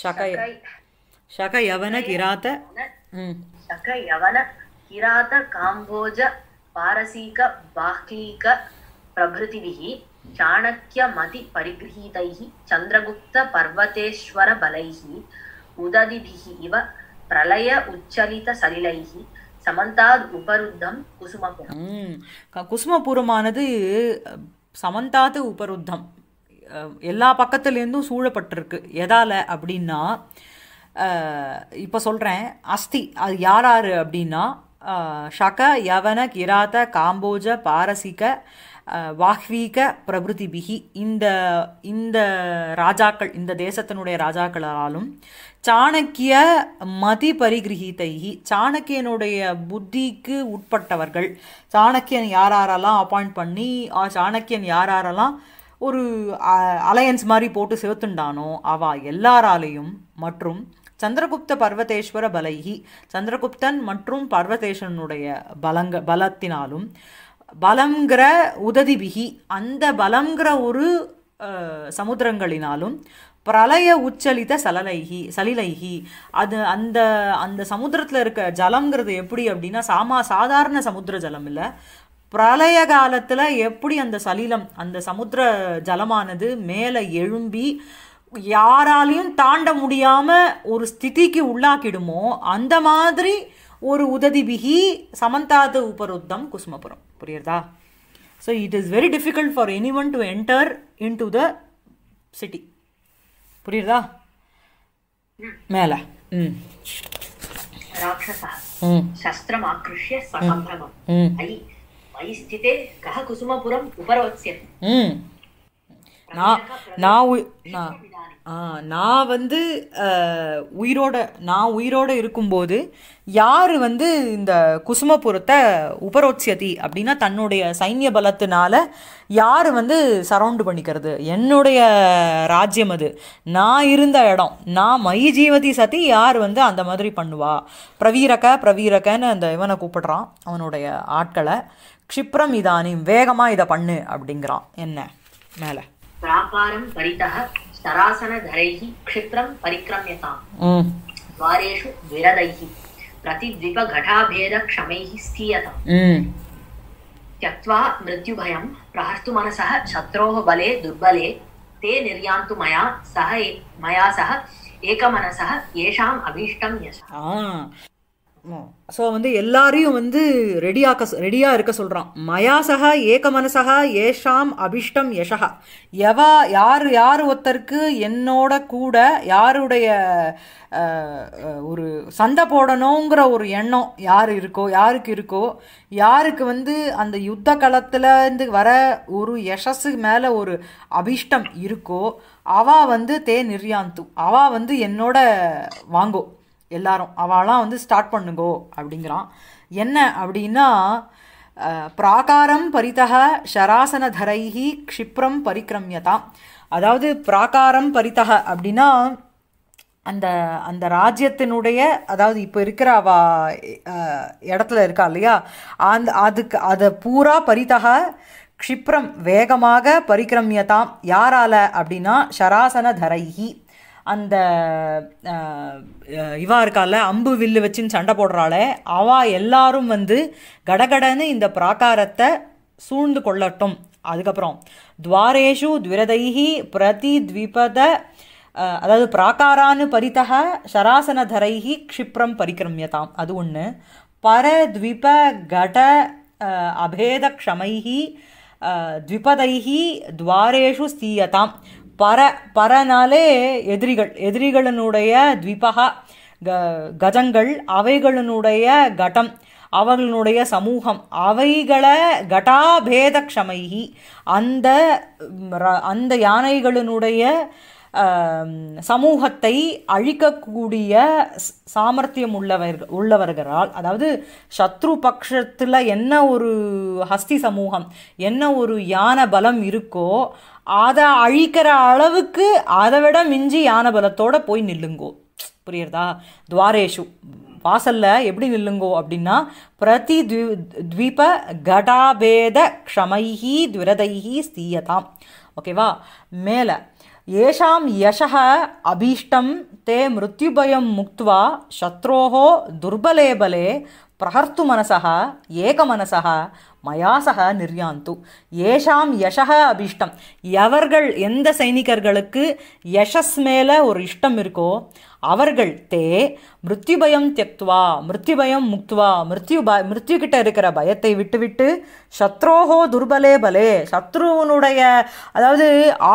[SPEAKER 2] शकै
[SPEAKER 1] शकयवन किरात
[SPEAKER 2] शकयवन किरात काम्भोज पारसीक बाह्लीक प्रभृतिभिः चाणक्यमतिपरिगृहीतैः चन्द्रगुप्तपर्वतेश्वरबलैः उददिभिः इव प्रलय उच्चलितसलिलैः சமந்தாத் உபருத்தம் குசுமபுரம்
[SPEAKER 1] குசுமபுரமானது சமந்தாத் உபருத்தம் எல்லா பக்கத்துலேருந்தும் சூழப்பட்டிருக்கு எதால் அப்படின்னா இப்போ சொல்கிறேன் அஸ்தி அது யார் யார் அப்படின்னா ஷக யவன கிராத காம்போஜ பாரசீக வாஹ்வீக பிரபுதி பிகி இந்த இந்த ராஜாக்கள் இந்த தேசத்தினுடைய ராஜாக்களாலும் சாணக்கிய மதி பரிகிரகிதைகி சாணக்கியனுடைய புத்திக்கு உட்பட்டவர்கள் சாணக்கியன் யாராரெல்லாம் யாரெல்லாம் அப்பாயிண்ட் பண்ணி சாணக்கியன் யாராரெல்லாம் யாரெல்லாம் ஒரு அலையன்ஸ் மாதிரி போட்டு சேர்த்துண்டானோ அவா எல்லாராலையும் மற்றும் சந்திரகுப்த பர்வதேஸ்வர பலகி சந்திரகுப்தன் மற்றும் பர்வதேஸ்வரனுடைய பலங்க பலத்தினாலும் பலங்கிற உததி பிகி அந்த பலங்கிற ஒரு சமுத்திரங்களினாலும் பிரளய உச்சலித சலலைகி சலிலைகி அது அந்த அந்த சமுத்திரத்தில் இருக்க ஜலங்கிறது எப்படி அப்படின்னா சாமா சாதாரண சமுத்திர ஜலம் இல்லை பிரளய காலத்தில் எப்படி அந்த சலிலம் அந்த சமுத்திர ஜலமானது மேலே எழும்பி யாராலையும் தாண்ட முடியாமல் ஒரு ஸ்திதிக்கு உள்ளாக்கிடுமோ அந்த மாதிரி ஒரு உததி பிகி சமந்தாத உபருத்தம் குஸ்மபுரம் புரியுறதா so it is very difficult for anyone to enter into
[SPEAKER 2] the city
[SPEAKER 1] புரியுறதா மேலே
[SPEAKER 2] ம் ம் मयि स्थिते कः
[SPEAKER 1] நான் நான் வந்து உயிரோட நான் உயிரோட இருக்கும்போது யார் வந்து இந்த குசுமபுரத்தை உபரோட்சியதி அப்படின்னா தன்னுடைய சைன்ய பலத்தினால யார் வந்து சரவுண்டு பண்ணிக்கிறது என்னுடைய ராஜ்யம் அது நான் இருந்த இடம் நான் மை ஜீவதி சதி யார் வந்து அந்த மாதிரி பண்ணுவா பிரவீரக்க பிரவீரக்கன்னு அந்த இவனை கூப்பிடுறான் அவனுடைய ஆட்களை க்ஷிப்ரம் இதானிம் வேகமாக இதை பண்ணு அப்படிங்கிறான் என்ன மேலே
[SPEAKER 2] பிராகாரம் பரிதா சராசன தரைஹி க்ஷிப்ரம் பரிக்ரமியதாம் துவாரேஷு விரதைஹி பிரதித்விப கடாபேத க்ஷமைஹி ஸ்தீயதாம் त्यक्त्वा मृत्युभयं प्रहर्तुमनसः शत्रोः बले दुर्बले ते निर्यान्तु मया सह मया सह एकमनसः येषाम् अभीष्टं यशः
[SPEAKER 1] ஸோ வந்து எல்லாரையும் வந்து ரெடியாக்க ரெடியாக இருக்க சொல்கிறான் மயாசக ஏக மனசக ஏஷாம் அபிஷ்டம் யஷகா எவா யார் யார் ஒருத்தருக்கு என்னோட கூட யாருடைய ஒரு சண்டை போடணுங்கிற ஒரு எண்ணம் யார் இருக்கோ யாருக்கு இருக்கோ யாருக்கு வந்து அந்த யுத்த களத்துலேருந்து வர ஒரு யசஸு மேலே ஒரு அபிஷ்டம் இருக்கோ அவா வந்து தே நிர்யாந்து அவா வந்து என்னோட வாங்கோ எல்லாரும் அவளாம் வந்து ஸ்டார்ட் பண்ணுங்கோ அப்படிங்கிறான் என்ன அப்படின்னா பிராகாரம் பரிதக தரைகி க்ஷிப்ரம் பரிக்ரமியதாம் அதாவது பிராகாரம் பரிதக அப்படின்னா அந்த அந்த ராஜ்யத்தினுடைய அதாவது இப்போ இருக்கிற அவ இடத்துல இருக்கா இல்லையா அந்த அதுக்கு அதை பூரா பரிதக க்ஷிப்ரம் வேகமாக பரிக்ரமியதாம் யாரால அப்படின்னா ஷராசன தரைகி அந்த இவா இருக்கால அம்பு வில்லு வச்சுன்னு சண்டை போடுறாளே அவா எல்லாரும் வந்து கடகடன்னு இந்த பிராகாரத்தை சூழ்ந்து கொள்ளட்டும் அதுக்கப்புறம் துவாரேஷு துவிரதைஹி பிரதி த்விபத அதாவது பிராகாரானு பரித்தக தரைஹி க்ஷிப்ரம் பரிக்கிரமியதாம் அது ஒன்று பர த்விப கட அபேத க்ஷமைஹி द्विपदैः द्वारेषु பர பரனாலே எதிரிகள் எதிரிகளினுடைய த்விபக க கஜங்கள் அவைகளினுடைய கட்டம் அவர்களுடைய சமூகம் அவைகளை கட்டாபேத க்ஷமைகி அந்த அந்த யானைகளினுடைய சமூகத்தை அழிக்கக்கூடிய சாமர்த்தியம் உள்ளவர்கள் உள்ளவர்களால் அதாவது சத்ரு பக்ஷத்தில் என்ன ஒரு ஹஸ்தி சமூகம் என்ன ஒரு யான பலம் இருக்கோ அதை அழிக்கிற அளவுக்கு அதை விட மிஞ்சி யானை பலத்தோடு போய் நில்லுங்கோ புரியுறதா துவாரேஷு வாசல்ல எப்படி நில்லுங்கோ அப்படின்னா பிரதி த்வி த்வீப கடாபேத க்ஷமைஹி துரதைஹி ஸ்தீயதாம் ஓகேவா மேலே ஏஷாம் யசக அபீஷ்டம் தே மிருத்யுபயம் முக்துவா சத்ரோஹோ துர்பலேபலே பிரகர்த்து பிரஹர்த்து மனசா ஏக மனசா மயாசக நிர்யாந்து ஏஷாம் யசக அபிஷ்டம் எவர்கள் எந்த சைனிகர்களுக்கு யஷஸ் மேலே ஒரு இஷ்டம் இருக்கோ அவர்கள் தே மிருத்யுபயம் தியக்துவா மிருத்யுபயம் முக்துவா மிருத்யு ப மிருத்யுகிட்ட இருக்கிற பயத்தை விட்டுவிட்டு சத்ரோஹோ துர்பலே பலே சத்ருவனுடைய அதாவது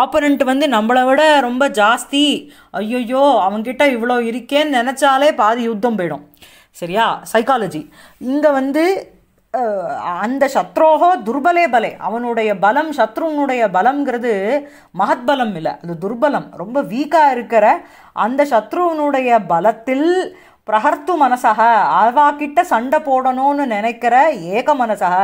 [SPEAKER 1] ஆப்பனண்ட் வந்து நம்மளை விட ரொம்ப ஜாஸ்தி ஐயோயோ அவங்கிட்ட இவ்வளோ இருக்கேன்னு நினச்சாலே பாதி யுத்தம் போயிடும் சரியா சைக்காலஜி இங்கே வந்து அந்த சத்ரோகோ துர்பலே பலே அவனுடைய பலம் சத்ருனுடைய பலம்ங்கிறது மகத் பலம் இல்லை அது துர்பலம் ரொம்ப வீக்காக இருக்கிற அந்த சத்ருவனுடைய பலத்தில் பிரஹர்த்து அவா கிட்ட சண்டை போடணும்னு நினைக்கிற ஏக மனசாக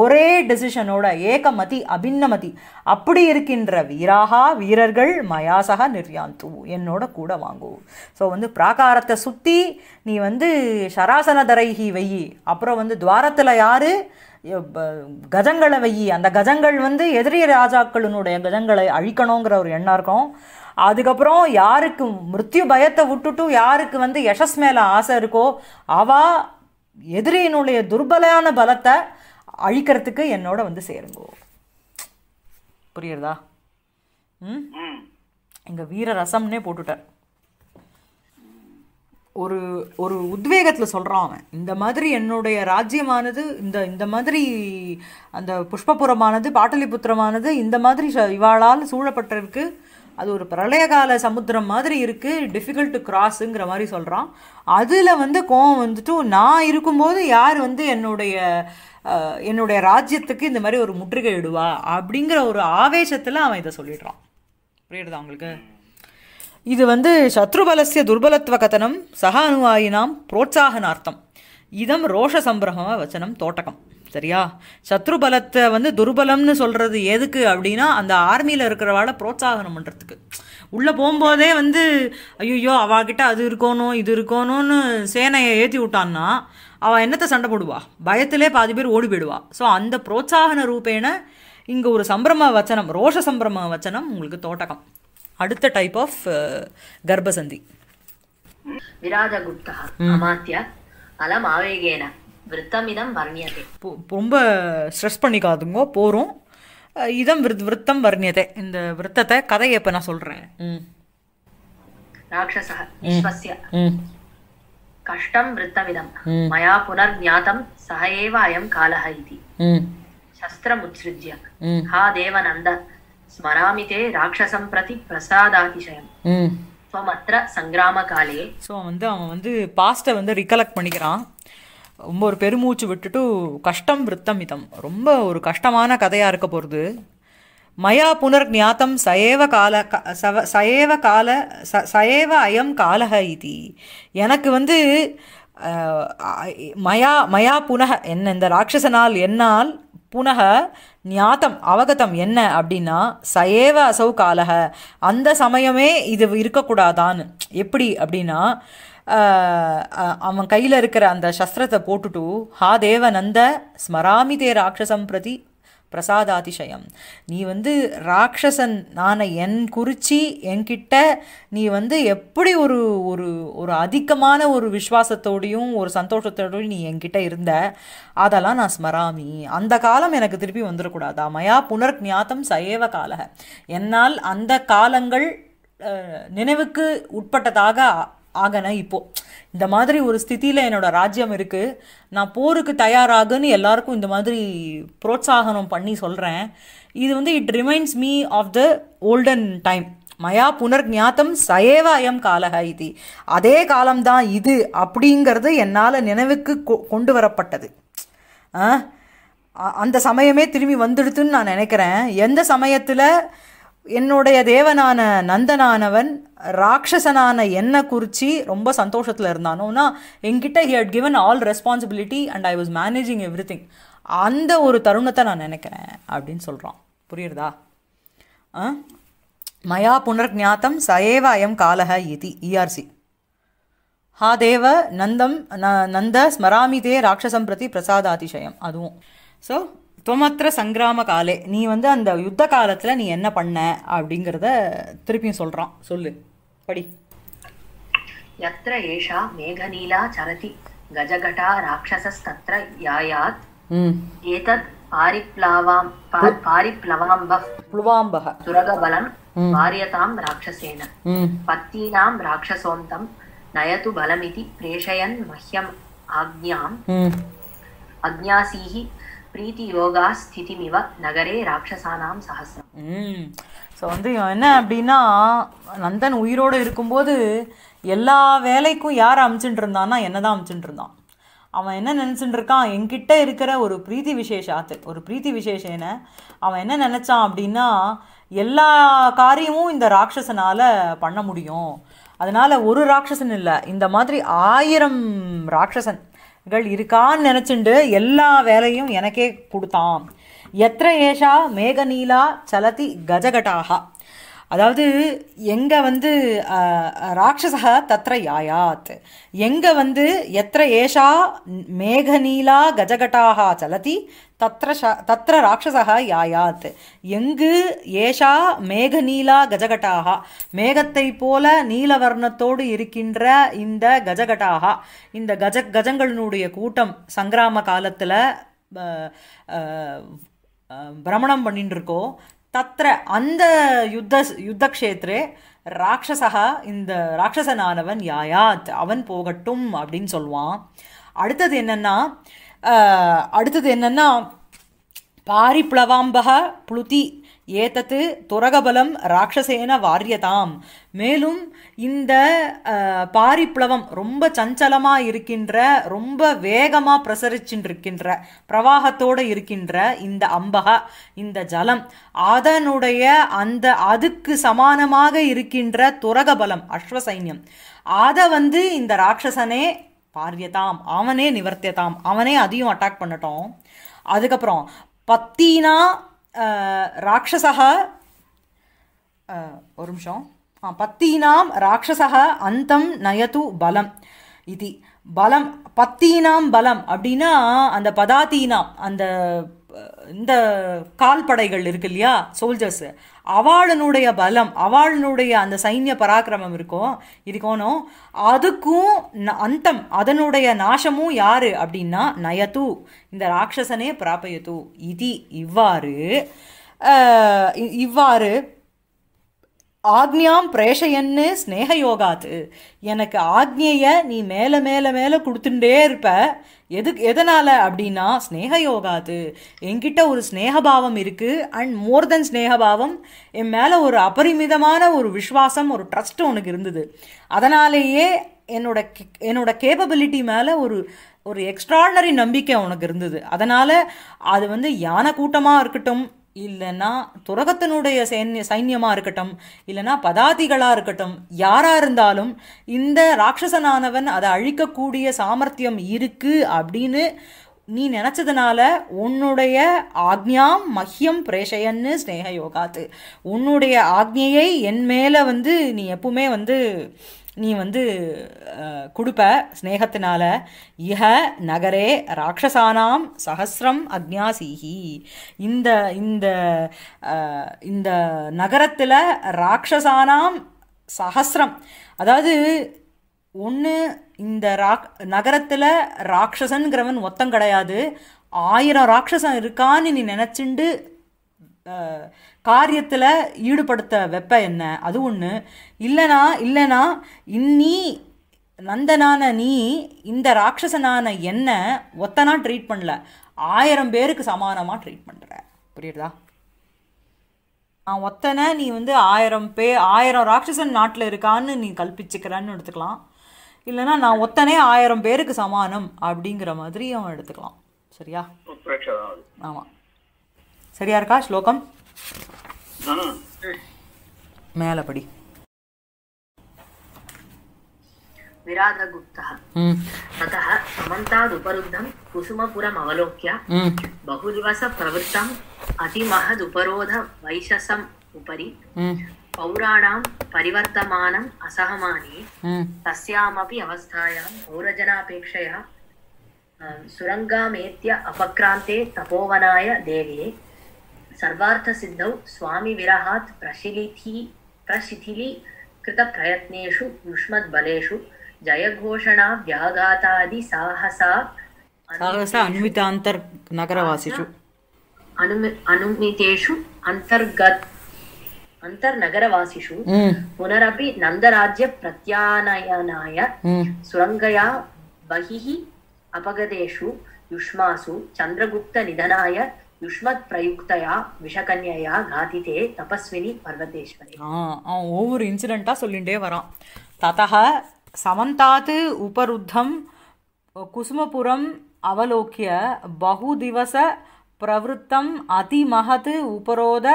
[SPEAKER 1] ஒரே டெசிஷனோட ஏகமதி அபின்னமதி அப்படி இருக்கின்ற வீராகா வீரர்கள் மயாசக நிர்யாந்து என்னோட கூட வாங்கும் ஸோ வந்து பிராகாரத்தை சுற்றி நீ வந்து சராசன தரைகி வெயி அப்புறம் வந்து துவாரத்தில் யார் கஜங்களை வெயி அந்த கஜங்கள் வந்து எதிரி ராஜாக்களினுடைய கஜங்களை அழிக்கணுங்கிற ஒரு எண்ணம் இருக்கும் அதுக்கப்புறம் யாருக்கு மிருத்யு பயத்தை விட்டுட்டு யாருக்கு வந்து யஷஸ் மேலே ஆசை இருக்கோ அவா எதிரியினுடைய துர்பலையான பலத்தை அழிக்கிறதுக்கு என்னோட வந்து சேருங்கோ புரியுறதா ம் இங்கே வீர ரசம்னே போட்டுட்டார் ஒரு ஒரு உத்வேகத்தில் சொல்கிறான் அவன் இந்த மாதிரி என்னுடைய ராஜ்யமானது இந்த இந்த மாதிரி அந்த புஷ்பபுரமானது பாட்டலிபுத்திரமானது இந்த மாதிரி இவாளால் சூழப்பட்டிருக்கு அது ஒரு பிரளயகால சமுத்திரம் மாதிரி இருக்குது டிஃபிகல்ட் டு கிராஸுங்கிற மாதிரி சொல்கிறான் அதில் வந்து கோவம் வந்துட்டு நான் இருக்கும்போது யார் வந்து என்னுடைய என்னுடைய ராஜ்யத்துக்கு இந்த மாதிரி ஒரு முற்றுகை இடுவா அப்படிங்கிற ஒரு ஆவேசத்தில் அவன் இதை சொல்லிடுறான் புரியுறதா அவங்களுக்கு இது வந்து சத்ருபலசிய துர்பலத்துவ கதனம் சக புரோத்சாகனார்த்தம் இதம் ரோஷ சம்பிரகம வச்சனம் தோட்டகம் சரியா சத்ரு பலத்தை வந்து துர்பலம்னு சொல்கிறது எதுக்கு அப்படின்னா அந்த ஆர்மியில் இருக்கிறவாளை ப்ரோத்சாகனம் பண்ணுறதுக்கு உள்ளே போகும்போதே வந்து ஐயோ அவகிட்ட அது இருக்கணும் இது இருக்கணும்னு சேனையை ஏற்றி விட்டான்னா அவள் என்னத்தை சண்டை போடுவா பயத்திலே பாதி பேர் ஓடி போயிடுவா ஸோ அந்த புரோத்சாகன ரூபேன இங்கே ஒரு சம்பிரம வச்சனம் ரோஷ சம்பிரம வச்சனம் உங்களுக்கு தோட்டகம் அடுத்த டைப் ஆஃப் கர்ப்பசந்தி
[SPEAKER 2] விராஜகுப்தா அமாத்தியா அலம் ஆவேகேன விருத்தமிதம் வர்ணியதே
[SPEAKER 1] ரொம்ப ஸ்ட்ரெஸ் பண்ணிக்காதுங்க போகிறோம் இதம் விருத் விருத்தம் வர்ணியதே இந்த விருத்தத்தை கதையை இப்போ நான் சொல்கிறேன்
[SPEAKER 2] ராட்சசः विश्वस्य कष्टं कालः इति शस्त्रमुत्सृज्य हा देवनन्द स्मरामि ते राक्षसं ஸோ प्रसादातिशयं சங்கிராம सङ्ग्रामकाले ஸோ வந்து அவன்
[SPEAKER 1] வந்து பாஸ்ட்டை வந்து ரிகலெக்ட் பண்ணிக்கிறான் ரொம்ப ஒரு பெருமூச்சு விட்டுட்டு கஷ்டம் விருத்தம் இதம் ரொம்ப ஒரு கஷ்டமான கதையாக இருக்க போகிறது மயா புனர் ஞாத்தம் சயேவ கால சவ சயேவ கால ச சயேவ அயம் காலக இதி எனக்கு வந்து மயா மயா புனக என்ன இந்த ராட்சசனால் என்னால் புனக ஞாத்தம் அவகதம் என்ன அப்படின்னா சயேவ அசௌ காலக அந்த சமயமே இது இருக்கக்கூடாதான்னு எப்படி அப்படின்னா அவன் கையில் இருக்கிற அந்த சஸ்திரத்தை போட்டுட்டு ஹா நந்த ஸ்மராமி தே ராட்சசம் பிரதி பிரசாதாதிசயம் நீ வந்து ராட்சசன் நான் என் குறிச்சி என்கிட்ட நீ வந்து எப்படி ஒரு ஒரு ஒரு அதிகமான ஒரு விஸ்வாசத்தோடையும் ஒரு சந்தோஷத்தோடையும் நீ என்கிட்ட இருந்த அதெல்லாம் நான் ஸ்மராமி அந்த காலம் எனக்கு திருப்பி வந்துடக்கூடாதா மயா புனர் ஞாத்தம் சயேவ காலக என்னால் அந்த காலங்கள் நினைவுக்கு உட்பட்டதாக ஆகணும் இப்போது இந்த மாதிரி ஒரு ஸ்தித்தியில் என்னோடய ராஜ்யம் இருக்குது நான் போருக்கு தயாராகுன்னு எல்லாருக்கும் இந்த மாதிரி புரோத்சாகனம் பண்ணி சொல்கிறேன் இது வந்து it reminds me of the olden time மயா புனர் ஞாத்தம் சயேவ அயம் காலக இது அதே காலம்தான் இது அப்படிங்கிறது என்னால் நினைவுக்கு கொண்டு வரப்பட்டது அந்த சமயமே திரும்பி வந்துடுத்துன்னு நான் நினைக்கிறேன் எந்த சமயத்தில் என்னுடைய தேவனான நந்தனானவன் ராட்சசனான என்னை குறித்து ரொம்ப சந்தோஷத்தில் இருந்தானோனா என்கிட்ட he had given all responsibility and I was managing everything அந்த ஒரு தருணத்தை நான் நினைக்கிறேன் அப்படின்னு சொல்கிறான் புரியுறதா மயா புனர்ஞாத்தம் சயேவ அயம் காலக இது இஆர்சி e ஹா தேவ நந்தம் ந நந்த ஸ்மராமிதே ராட்சசம் பிரதி பிரசாதாதிசயம் அதுவும் ஸோ துவமத்திர சங்கிராம காலே நீ வந்து அந்த யுத்த காலத்தில் நீ என்ன பண்ண அப்படிங்கிறத திருப்பியும் சொல்கிறான் சொல்லு படி
[SPEAKER 2] யத்ர ஏஷா மேகநீலா சரதி கஜகடா ராட்சசஸ்தத்ர யாயாத் ஏதத் பாரிப்ளவாம் பாரிப்ளவாம்பஹ் புல்வாம்பஹ துரகபலம் பாரியதாம் ராட்சசேன பத்தீனாம் ராட்சசோந்தம் நயது பலமிதி பிரேஷயன் மஹ்யம் ஆக்ஞாம் அக்ஞாசீஹி பிரீதியோகா ஸ்திதிமிவ நகரே ராட்சசானாம் சஹசிரம் ஸோ வந்து
[SPEAKER 1] என்ன அப்படின்னா நந்தன் உயிரோடு இருக்கும்போது எல்லா வேலைக்கும் யார் அமிச்சுட்டு இருந்தான்னா என்ன தான் அமிச்சுட்டு இருந்தான் அவன் என்ன நினச்சிட்டு இருக்கான் என்கிட்ட இருக்கிற ஒரு பிரீத்தி விசேஷ ஆத்து ஒரு பிரீத்தி விசேஷன அவன் என்ன நினச்சான் அப்படின்னா எல்லா காரியமும் இந்த ராட்சசனால் பண்ண முடியும் அதனால் ஒரு ராட்சசன் இல்லை இந்த மாதிரி ஆயிரம் ராட்சசன் கள் இருக்கான்னு நினச்சிண்டு எல்லா வேலையும் எனக்கே கொடுத்தான் எத்திர ஏஷா மேகநீலா சலதி கஜகட்டாகா அதாவது எங்கே வந்து ராட்சசா தத்திர யாயாத் எங்கே வந்து எத்த ஏஷா மேகநீலா கஜகட்டாக சலதி தத்திர தத்திர ராட்சசா யாயாத் எங்கு ஏஷா மேகநீலா கஜகட்டாக மேகத்தை போல நீலவர்ணத்தோடு இருக்கின்ற இந்த கஜகட்டாக இந்த கஜ கஜங்களினுடைய கூட்டம் சங்கிராம காலத்தில் பிரமணம் பண்ணிட்டு தத்த அந்த யுத்த யுத்தக்ஷேத்திரே ராட்சசா இந்த ராட்சசனானவன் யாயாத் அவன் போகட்டும் அப்படின்னு சொல்லுவான் அடுத்தது என்னென்னா அடுத்தது என்னென்னா பாரிப்ளவாம்பக புளுதி ஏதத்து துரகபலம் ராட்சசேன வாரியதாம் மேலும் இந்த பாரிப்ளவம் ரொம்ப சஞ்சலமாக இருக்கின்ற ரொம்ப வேகமாக பிரசரிச்சுருக்கின்ற பிரவாகத்தோடு இருக்கின்ற இந்த அம்பகா இந்த ஜலம் அதனுடைய அந்த அதுக்கு சமானமாக இருக்கின்ற துரகபலம் அஸ்வசைன்யம் அதை வந்து இந்த ராட்சசனே பாரியதாம் அவனே நிவர்த்தியதாம் அவனே அதையும் அட்டாக் பண்ணட்டும் அதுக்கப்புறம் பத்தினா ராட்சசः ஒரு நிமிஷம் பத்தீனாம் ராட்சசः அந்தம் நயது பலம் இது பலம் பத்தீனாம் பலம் அப்படின்னா அந்த பதாத்தீனாம் அந்த இந்த கால்படைகள் இருக்கு இல்லையா சோல்ஜர்ஸு அவாளனுடைய பலம் அவாளனுடைய அந்த சைன்ய பராக்கிரமம் இருக்கும் இருக்கணும் அதுக்கும் அந்தம் அதனுடைய நாசமும் யாரு அப்படின்னா நயத்து இந்த ராட்சசனே பிராபயத்து இது இவ்வாறு இவ்வாறு ஆக்ஞாம் ஸ்னேக யோகாத்து எனக்கு ஆக்ஞையை நீ மேலே மேலே மேலே கொடுத்துட்டே இருப்ப எது எதனால் அப்படின்னா யோகாத்து என்கிட்ட ஒரு ஸ்னேகபாவம் இருக்குது அண்ட் மோர் தென் ஸ்னேகபாவம் என் மேலே ஒரு அபரிமிதமான ஒரு விஸ்வாசம் ஒரு ட்ரஸ்ட் உனக்கு இருந்தது அதனாலேயே என்னோட என்னோட கேப்பபிலிட்டி மேலே ஒரு ஒரு எக்ஸ்ட்ராடனரி நம்பிக்கை உனக்கு இருந்தது அதனால் அது வந்து யானை கூட்டமாக இருக்கட்டும் இல்லைன்னா துரகத்தினுடைய சைன்ய சைன்யமாக இருக்கட்டும் இல்லைன்னா பதாதிகளாக இருக்கட்டும் யாராக இருந்தாலும் இந்த ராட்சசனானவன் அதை அழிக்கக்கூடிய சாமர்த்தியம் இருக்குது அப்படின்னு நீ நினச்சதுனால உன்னுடைய ஆக்ஞாம் மஹ்யம் பிரேஷயன்னு ஸ்னேக யோகாத்து உன்னுடைய ஆக்ஞையை என் மேலே வந்து நீ எப்பவுமே வந்து நீ வந்து கொடுப்ப ஸ்னேகத்தினால இஹ நகரே ராட்சசானாம் சஹசிரம் அக்னியாசீகி இந்த இந்த இந்த நகரத்தில் ராட்சசானாம் சஹசிரம் அதாவது ஒன்று இந்த ராக் நகரத்தில் ராட்சசன்கிறவன் ஒத்தம் கிடையாது ஆயிரம் ராட்சசன் இருக்கான்னு நீ நினச்சிண்டு காரியத்தில் ஈடுபடுத்த வெப்ப என்ன அது ஒன்று இல்லைனா இல்லைனா நீ நந்தனான நீ இந்த ராட்சசனான என்ன ஒத்தனா ட்ரீட் பண்ணல ஆயிரம் பேருக்கு சமானமாக ட்ரீட் பண்ணுற புரியுதா நான் ஒத்தனை நீ வந்து ஆயிரம் பே ஆயிரம் ராட்சசன் நாட்டில் இருக்கான்னு நீ கல்பிச்சுக்கிறான்னு எடுத்துக்கலாம் இல்லைனா நான் ஒத்தனே ஆயிரம் பேருக்கு சமானம் அப்படிங்கிற மாதிரி அவன் எடுத்துக்கலாம் சரியா ஆமாம் சரியா இருக்கா ஸ்லோகம் மேல படி
[SPEAKER 2] विराधगुप्तः ततः समन्तादुपरुद्धं कुसुमपुरमवलोक्य बहुदिवसप्रवृत्तम् अतिमहदुपरोधवैशसम् उपरि पौराणां परिवर्तमानम् असहमाने तस्यामपि अवस्थायां पौरजनापेक्षया सुरङ्गामेत्य अपक्रान्ते तपोवनाय देवे सर्वार्थसिद्धौ स्वामिविरहात् प्रशिलिथि प्रशिथिली कृतप्रयत्नेषु युष्मद्बलेषु जयघोषणाव्याघातादिसाहसा
[SPEAKER 1] साहस अन्वितान्तर्नगरवासिषु
[SPEAKER 2] अनुमि अनुमितेषु अन्तर्गत ಅಂತರ್ನಗರವಾಸಿಷು ಪುನರಪಿ ನಂದರಾಜ್ಯ ಪ್ರತ್ಯಾನಯನಾಯ ಸುರಂಗಯ ಬಹಿಃ ಅಪಗದೇಶು ಯುಷ್ಮಾಸು ಚಂದ್ರಗುಪ್ತ ನಿಧನಾಯ யுஷ்மத் பிரயுக்தயா விஷகன்யா காதிதே தபஸ்வினி பர்வதேஸ்வரி
[SPEAKER 1] அவன் ஒவ்வொரு இன்சிடெண்ட்டாக சொல்லிகிட்டே வரான் ததா சமந்தாத் உபருத்தம் குசுமபுரம் அவலோக்கிய பகு திவச பிரவருத்தம் அதிமகத் உபரோத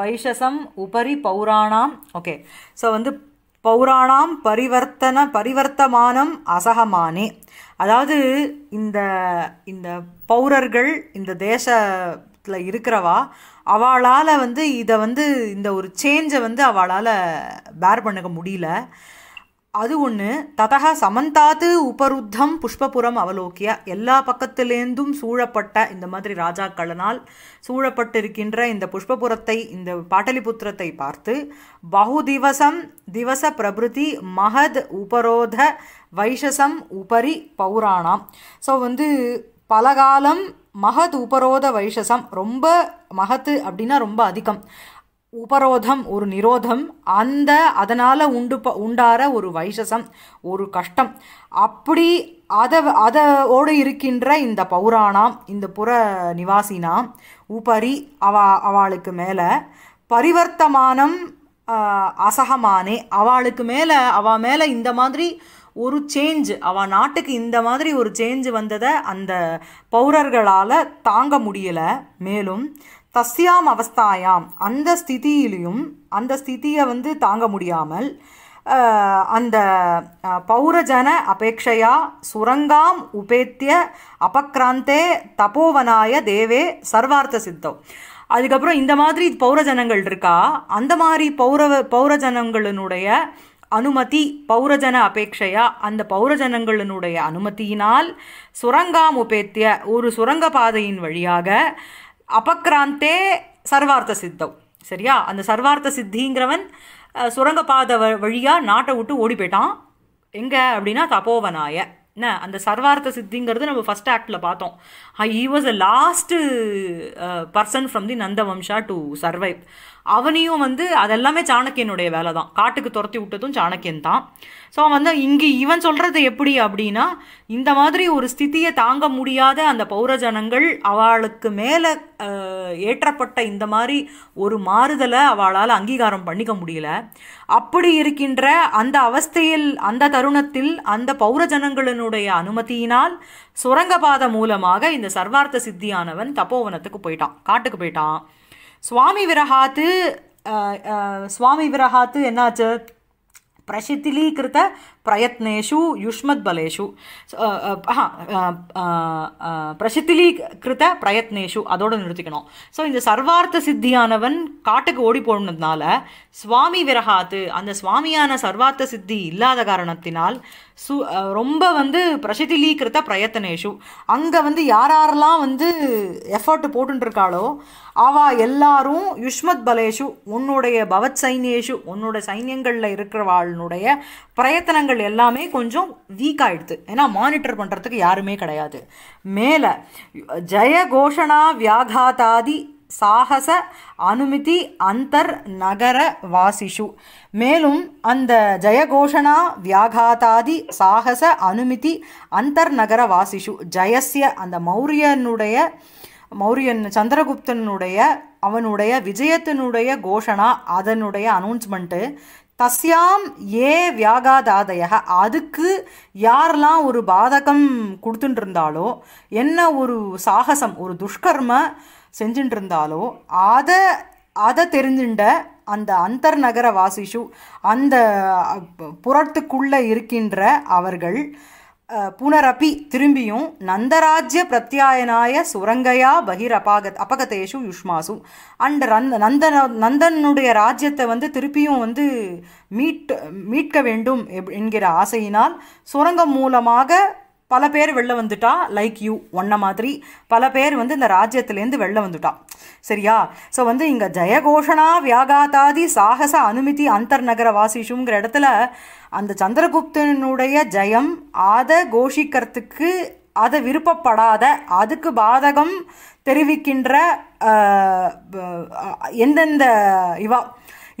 [SPEAKER 1] வைஷசம் உபரி பௌராணாம் ஓகே ஸோ வந்து பௌராணாம் பரிவர்த்தன பரிவர்த்தமானம் அசகமானே அதாவது இந்த இந்த பௌரர்கள் இந்த தேசத்தில் இருக்கிறவா அவளால் வந்து இதை வந்து இந்த ஒரு சேஞ்சை வந்து அவளால் பேர் பண்ணுக்க முடியல அது ஒன்று ததக சமந்தாத்து உபருத்தம் புஷ்பபுரம் அவலோக்கிய எல்லா பக்கத்திலேந்தும் சூழப்பட்ட இந்த மாதிரி ராஜாக்களினால் சூழப்பட்டிருக்கின்ற இந்த புஷ்பபுரத்தை இந்த பாட்டலிபுத்திரத்தை பார்த்து பகு திவசம் திவச பிரபுதி மகத் உபரோத வைஷசம் உபரி பௌராணம் ஸோ வந்து பலகாலம் மகத் உபரோத வைஷசம் ரொம்ப மகத்து அப்படின்னா ரொம்ப அதிகம் உபரோதம் ஒரு நிரோதம் அந்த அதனால் உண்டு ப உண்டார ஒரு வைசசம் ஒரு கஷ்டம் அப்படி அதை அதோடு இருக்கின்ற இந்த பௌராணம் இந்த புற நிவாசினாம் உபரி அவா அவளுக்கு மேலே பரிவர்த்தமானம் அசகமானே அவளுக்கு மேலே அவள் மேலே இந்த மாதிரி ஒரு சேஞ்ச் அவள் நாட்டுக்கு இந்த மாதிரி ஒரு சேஞ்ச் வந்ததை அந்த பௌரர்களால் தாங்க முடியலை மேலும் தஸ்யாம் அவஸ்தாயாம் அந்த ஸ்திதியிலையும் அந்த ஸ்திதியை வந்து தாங்க முடியாமல் அந்த பௌரஜன அபேட்சையா சுரங்காம் உபேத்திய அபக்ராந்தே தபோவனாய தேவே சர்வார்த்த சித்தம் அதுக்கப்புறம் இந்த மாதிரி பௌரஜனங்கள் இருக்கா அந்த மாதிரி பௌர பௌரஜனங்களினுடைய அனுமதி பௌரஜன அபேட்சையா அந்த பௌரஜனங்களினுடைய அனுமதியினால் சுரங்காம் உபேத்திய ஒரு சுரங்க பாதையின் வழியாக அபக்ராந்தே சர்வார்த்த சித்தம் சரியா அந்த சர்வார்த்த சித்திங்கிறவன் சுரங்கப்பாத வ வழியாக நாட்டை விட்டு ஓடி போயிட்டான் எங்கே அப்படின்னா தபோவனாய என்ன அந்த சர்வார்த்த சித்திங்கிறது நம்ம ஃபஸ்ட் ஆக்டில் பார்த்தோம் he was a last person from the Nandavamsha to survive அவனையும் வந்து அதெல்லாமே சாணக்கியனுடைய வேலை தான் காட்டுக்கு துரத்தி விட்டதும் சாணக்கியன் தான் ஸோ வந்து இங்கே இவன் சொல்கிறது எப்படி அப்படின்னா இந்த மாதிரி ஒரு ஸ்திதியை தாங்க முடியாத அந்த பௌரஜனங்கள் அவளுக்கு மேலே ஏற்றப்பட்ட இந்த மாதிரி ஒரு மாறுதலை அவளால் அங்கீகாரம் பண்ணிக்க முடியல அப்படி இருக்கின்ற அந்த அவஸ்தையில் அந்த தருணத்தில் அந்த பௌரஜனங்களினுடைய அனுமதியினால் சுரங்கபாதை மூலமாக இந்த சர்வார்த்த சித்தியானவன் தப்போவனத்துக்கு போயிட்டான் காட்டுக்கு போயிட்டான் சுவாமி விரகாத்து சுவாமி விரகாத்து என்னாச்சு பிரசித்திலீகிருத்த பிரயத்னேஷு யுஷ்மத் பலேஷு ಹಾಂ கிருத்த பிரயத்னேஷு அதோடு நிறுத்திக்கணும் ஸோ இந்த சர்வார்த்த சித்தியானவன் காட்டுக்கு ஓடி போனதுனால சுவாமி விரகாத்து அந்த சுவாமியான சர்வார்த்த சித்தி இல்லாத காரணத்தினால் சு ரொம்ப வந்து பிரசித்திலீகிருத்த பிரயத்தனேஷு அங்கே வந்து யார் யாரெல்லாம் வந்து எஃபர்ட் போட்டுருக்காளோ அவா எல்லாரும் யுஷ்மத் பலேஷு உன்னுடைய பவத் சைன்யேஷு உன்னோட சைன்யங்களில் இருக்கிறவாளுடைய பிரயத்தனங்கள் விஷயங்கள் எல்லாமே கொஞ்சம் வீக் ஆகிடுது ஏன்னா மானிட்டர் பண்ணுறதுக்கு யாருமே கிடையாது மேலே ஜெய கோஷணா வியாகாதாதி சாகச அனுமதி அந்தர் நகர வாசிஷு மேலும் அந்த ஜெயகோஷணா வியாகாதாதி சாகச அனுமதி அந்தர் நகர வாசிஷு ஜயசிய அந்த மௌரியனுடைய மௌரியன் சந்திரகுப்தனுடைய அவனுடைய விஜயத்தினுடைய கோஷனா அதனுடைய அனௌன்ஸ்மெண்ட்டு தஸ்யாம் ஏ வியாகாதாதய அதுக்கு யாரெல்லாம் ஒரு பாதகம் கொடுத்துட்டு இருந்தாலோ என்ன ஒரு சாகசம் ஒரு துஷ்கர்ம செஞ்சுட்டு இருந்தாலோ அதை அதை தெரிஞ்சுண்ட அந்த அந்தர் நகர வாசிஷு அந்த புறத்துக்குள்ளே இருக்கின்ற அவர்கள் புனரப்பி திரும்பியும் நந்தராஜ்ய பிரத்யாயனாய சுரங்கையா பகிர் அபாக அபகதேஷு யுஷ்மாசு அண்ட் ரந்த நந்தன நந்தனுடைய ராஜ்யத்தை வந்து திருப்பியும் வந்து மீட் மீட்க வேண்டும் என்கிற ஆசையினால் சுரங்கம் மூலமாக பல பேர் வெளில வந்துட்டா லைக் யூ ஒன்ன மாதிரி பல பேர் வந்து இந்த ராஜ்யத்துலேருந்து வெளில வந்துட்டா சரியா ஸோ வந்து இங்கே ஜெயகோஷனா வியாகாதாதி சாகச அனுமதி நகர வாசிஷுங்கிற இடத்துல அந்த சந்திரகுப்தனுடைய ஜெயம் அதை கோஷிக்கிறதுக்கு அதை விருப்பப்படாத அதுக்கு பாதகம் தெரிவிக்கின்ற எந்தெந்த இவா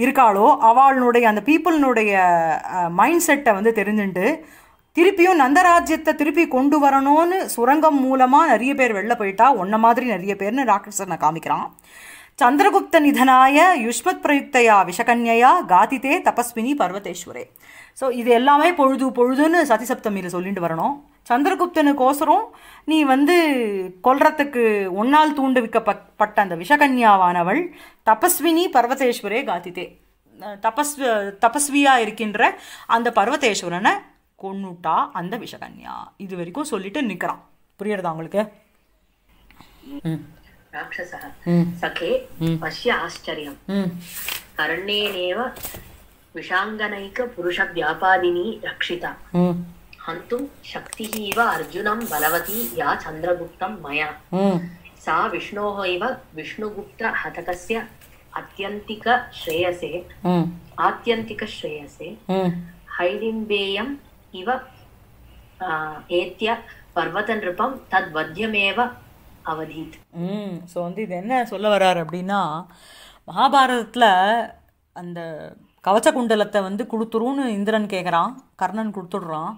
[SPEAKER 1] இருக்காளோ அவளுடைய அந்த பீப்புளினுடைய மைண்ட் செட்டை வந்து தெரிஞ்சுட்டு திருப்பியும் நந்தராஜ்யத்தை திருப்பி கொண்டு வரணும்னு சுரங்கம் மூலமாக நிறைய பேர் வெளில போயிட்டா ஒன்ன மாதிரி நிறைய பேர்னு டாக்டர் சார் நான் காமிக்கிறான் சந்திரகுப்த நிதனாய யுஷ்மத் பிரயுக்தையா விஷகன்யா காதிதே தபஸ்வினி பர்வதேஸ்வரே ஸோ இது எல்லாமே பொழுது பொழுதுன்னு சதிசப்தமியில் சொல்லிட்டு வரணும் சந்திரகுப்தனுக்கோசரம் நீ வந்து கொல்றத்துக்கு ஒன்னால் தூண்டு தூண்டுவிக்கப்பட்ட அந்த விஷகன்யாவானவள் தபஸ்வினி பர்வதேஸ்வரே காதிதே தபஸ்வ தபஸ்வியாக இருக்கின்ற அந்த பர்வதேஸ்வரனை கொன்னுட்டா அந்த விஷகன்யா இது வரைக்கும் சொல்லிட்டு நிற்கிறான் புரியுறதா உங்களுக்கு
[SPEAKER 2] ராட்சசः सखे पश्य आश्चर्यम् अरण्येनेव विषाङ्गनैकपुरुषव्यापादिनी रक्षिता हन्तुं शक्तिः इव अर्जुनं बलवती या चन्द्रगुप्तं मया सा विष्णोः इव विष्णुगुप्तहतकस्य अत्यन्तिकश्रेयसे आत्यन्तिकश्रेयसे हैडिम्बेयं இவ ஏத்திய பர்வத நிருப்பம் தத் வத்தியமேவ அவதீத் ம்
[SPEAKER 1] ஸோ வந்து இது என்ன சொல்ல வர்றார் அப்படின்னா மகாபாரதத்தில் அந்த கவச்ச குண்டலத்தை வந்து கொடுத்துருன்னு இந்திரன் கேட்குறான் கர்ணன் கொடுத்துடுறான்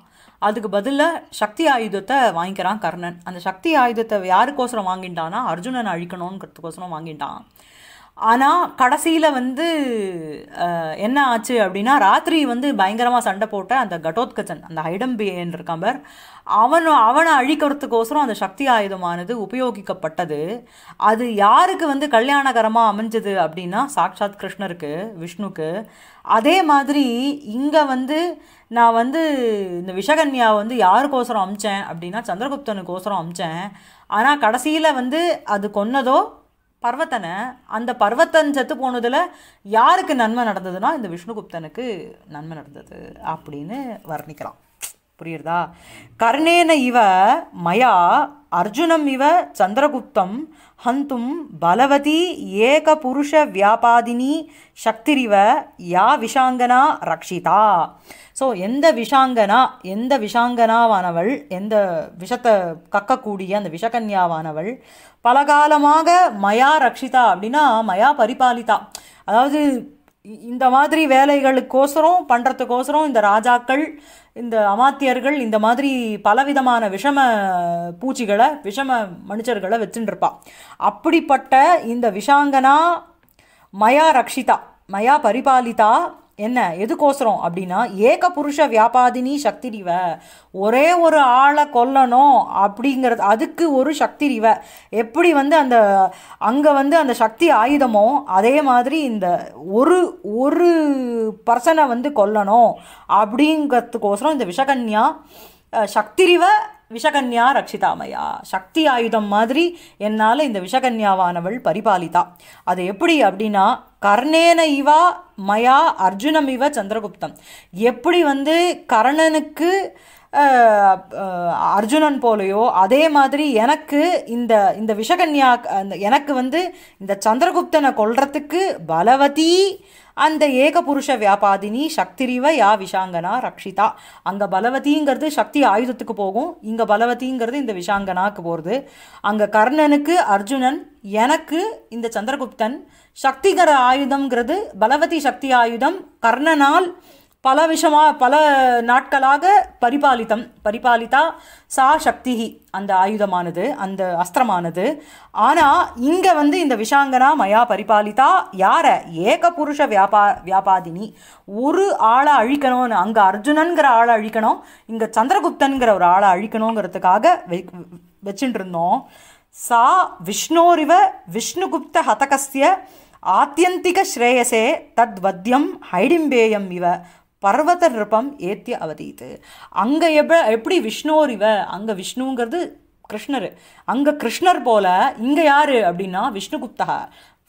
[SPEAKER 1] அதுக்கு பதிலாக சக்தி ஆயுதத்தை வாங்கிக்கிறான் கர்ணன் அந்த சக்தி ஆயுதத்தை யாருக்கோசரம் வாங்கிட்டான்னா அர்ஜுனன் அழிக்கணுங்கிறதுக்கோசரம் வாங்கிட்டான் ஆனால் கடைசியில் வந்து என்ன ஆச்சு அப்படின்னா ராத்திரி வந்து பயங்கரமாக சண்டை போட்ட அந்த கட்டோத்கச்சன் அந்த ஹைடம்பியன் இருக்கான் பார் அவன் அவனை அழிக்கிறதுக்கோசரம் அந்த சக்தி ஆயுதமானது உபயோகிக்கப்பட்டது அது யாருக்கு வந்து கல்யாணகரமாக அமைஞ்சது அப்படின்னா சாக்ஷாத் கிருஷ்ணருக்கு விஷ்ணுக்கு அதே மாதிரி இங்கே வந்து நான் வந்து இந்த விஷகன்யாவை வந்து யாருக்கோசரம் அமிச்சேன் அப்படின்னா சந்திரகுப்தனுக்கோசரம் அமிச்சேன் ஆனால் கடைசியில் வந்து அது கொன்னதோ பர்வத்தனை அந்த பர்வத்தன் செத்து போனதில் யாருக்கு நன்மை நடந்ததுன்னா இந்த விஷ்ணுகுப்தனுக்கு நன்மை நடந்தது அப்படின்னு வர்ணிக்கலாம் புரியுறதா கர்ணேன இவ மயா அர்ஜுனம் இவ சந்திரகுப்தம் ஹந்தும் பலவதி ஏக புருஷ வியாபாதினி சக்திரிவ யா விஷாங்கனா ரக்ஷிதா ஸோ எந்த விஷாங்கனா எந்த விஷாங்கனாவானவள் எந்த விஷத்தை கக்கக்கூடிய அந்த விஷகன்யாவானவள் பலகாலமாக மயா ரக்ஷிதா அப்படின்னா மயா பரிபாலிதா அதாவது இந்த மாதிரி வேலைகளுக்கோசரம் பண்ணுறதுக்கோசரம் இந்த ராஜாக்கள் இந்த அமாத்தியர்கள் இந்த மாதிரி பலவிதமான விஷம பூச்சிகளை விஷம மனுஷர்களை வச்சுட்டுருப்பா அப்படிப்பட்ட இந்த விஷாங்கனா மயா ரக்ஷிதா மயா பரிபாலிதா என்ன எதுக்கோசரம் அப்படின்னா ஏக புருஷ வியாபாதினி சக்தி ரிவ ஒரே ஒரு ஆளை கொல்லணும் அப்படிங்கிறது அதுக்கு ஒரு சக்தி ரிவ எப்படி வந்து அந்த அங்கே வந்து அந்த சக்தி ஆயுதமோ அதே மாதிரி இந்த ஒரு ஒரு பர்சனை வந்து கொல்லணும் அப்படிங்கிறதுக்கோசரம் இந்த விஷகன்யா சக்திரிவ விஷகன்யா ரட்சிதாமையா சக்தி ஆயுதம் மாதிரி என்னால் இந்த விஷகன்யாவானவள் பரிபாலித்தா அது எப்படி அப்படின்னா கர்ணேன இவா மயா அர்ஜுனம் இவ சந்திரகுப்தம் எப்படி வந்து கர்ணனுக்கு அர்ஜுனன் போலையோ அதே மாதிரி எனக்கு இந்த இந்த விஷகன்யா எனக்கு வந்து இந்த சந்திரகுப்தனை கொள்றதுக்கு பலவதி அந்த ஏக புருஷ வியாபாதினி சக்திரிவ யா விஷாங்கனா ரக்ஷிதா அங்கே பலவதிங்கிறது சக்தி ஆயுதத்துக்கு போகும் இங்கே பலவதிங்கிறது இந்த விஷாங்கனாக்கு போகிறது அங்கே கர்ணனுக்கு அர்ஜுனன் எனக்கு இந்த சந்திரகுப்தன் சக்திகர ஆயுதம்ங்கிறது பலவதி சக்தி ஆயுதம் கர்ணனால் பல விஷமா பல நாட்களாக பரிபாலித்தம் பரிபாலித்தா சா சக்தி அந்த ஆயுதமானது அந்த அஸ்திரமானது ஆனால் இங்கே வந்து இந்த விஷாங்கனா மயா பரிபாலித்தா யாரை ஏக புருஷ வியாபா வியாபாதினி ஒரு ஆளை அழிக்கணும்னு அங்கே அர்ஜுனன்கிற ஆளை அழிக்கணும் இங்கே சந்திரகுப்தன்கிற ஒரு ஆளை அழிக்கணுங்கிறதுக்காக வச்சுட்டு இருந்தோம் சா விஷ்ணோரிவ விஷ்ணுகுப்த ஹதகஸ்ய ஆத்தியந்திக தத் தத்வத்யம் ஹைடிம்பேயம் இவ பர்வத நிருப்பம் ஏத்திய அவதீத்து அங்கே எப்ப எப்படி விஷ்ணோர் இவ அங்கே விஷ்ணுங்கிறது கிருஷ்ணர் அங்கே கிருஷ்ணர் போல இங்கே யார் அப்படின்னா விஷ்ணுகுப்தா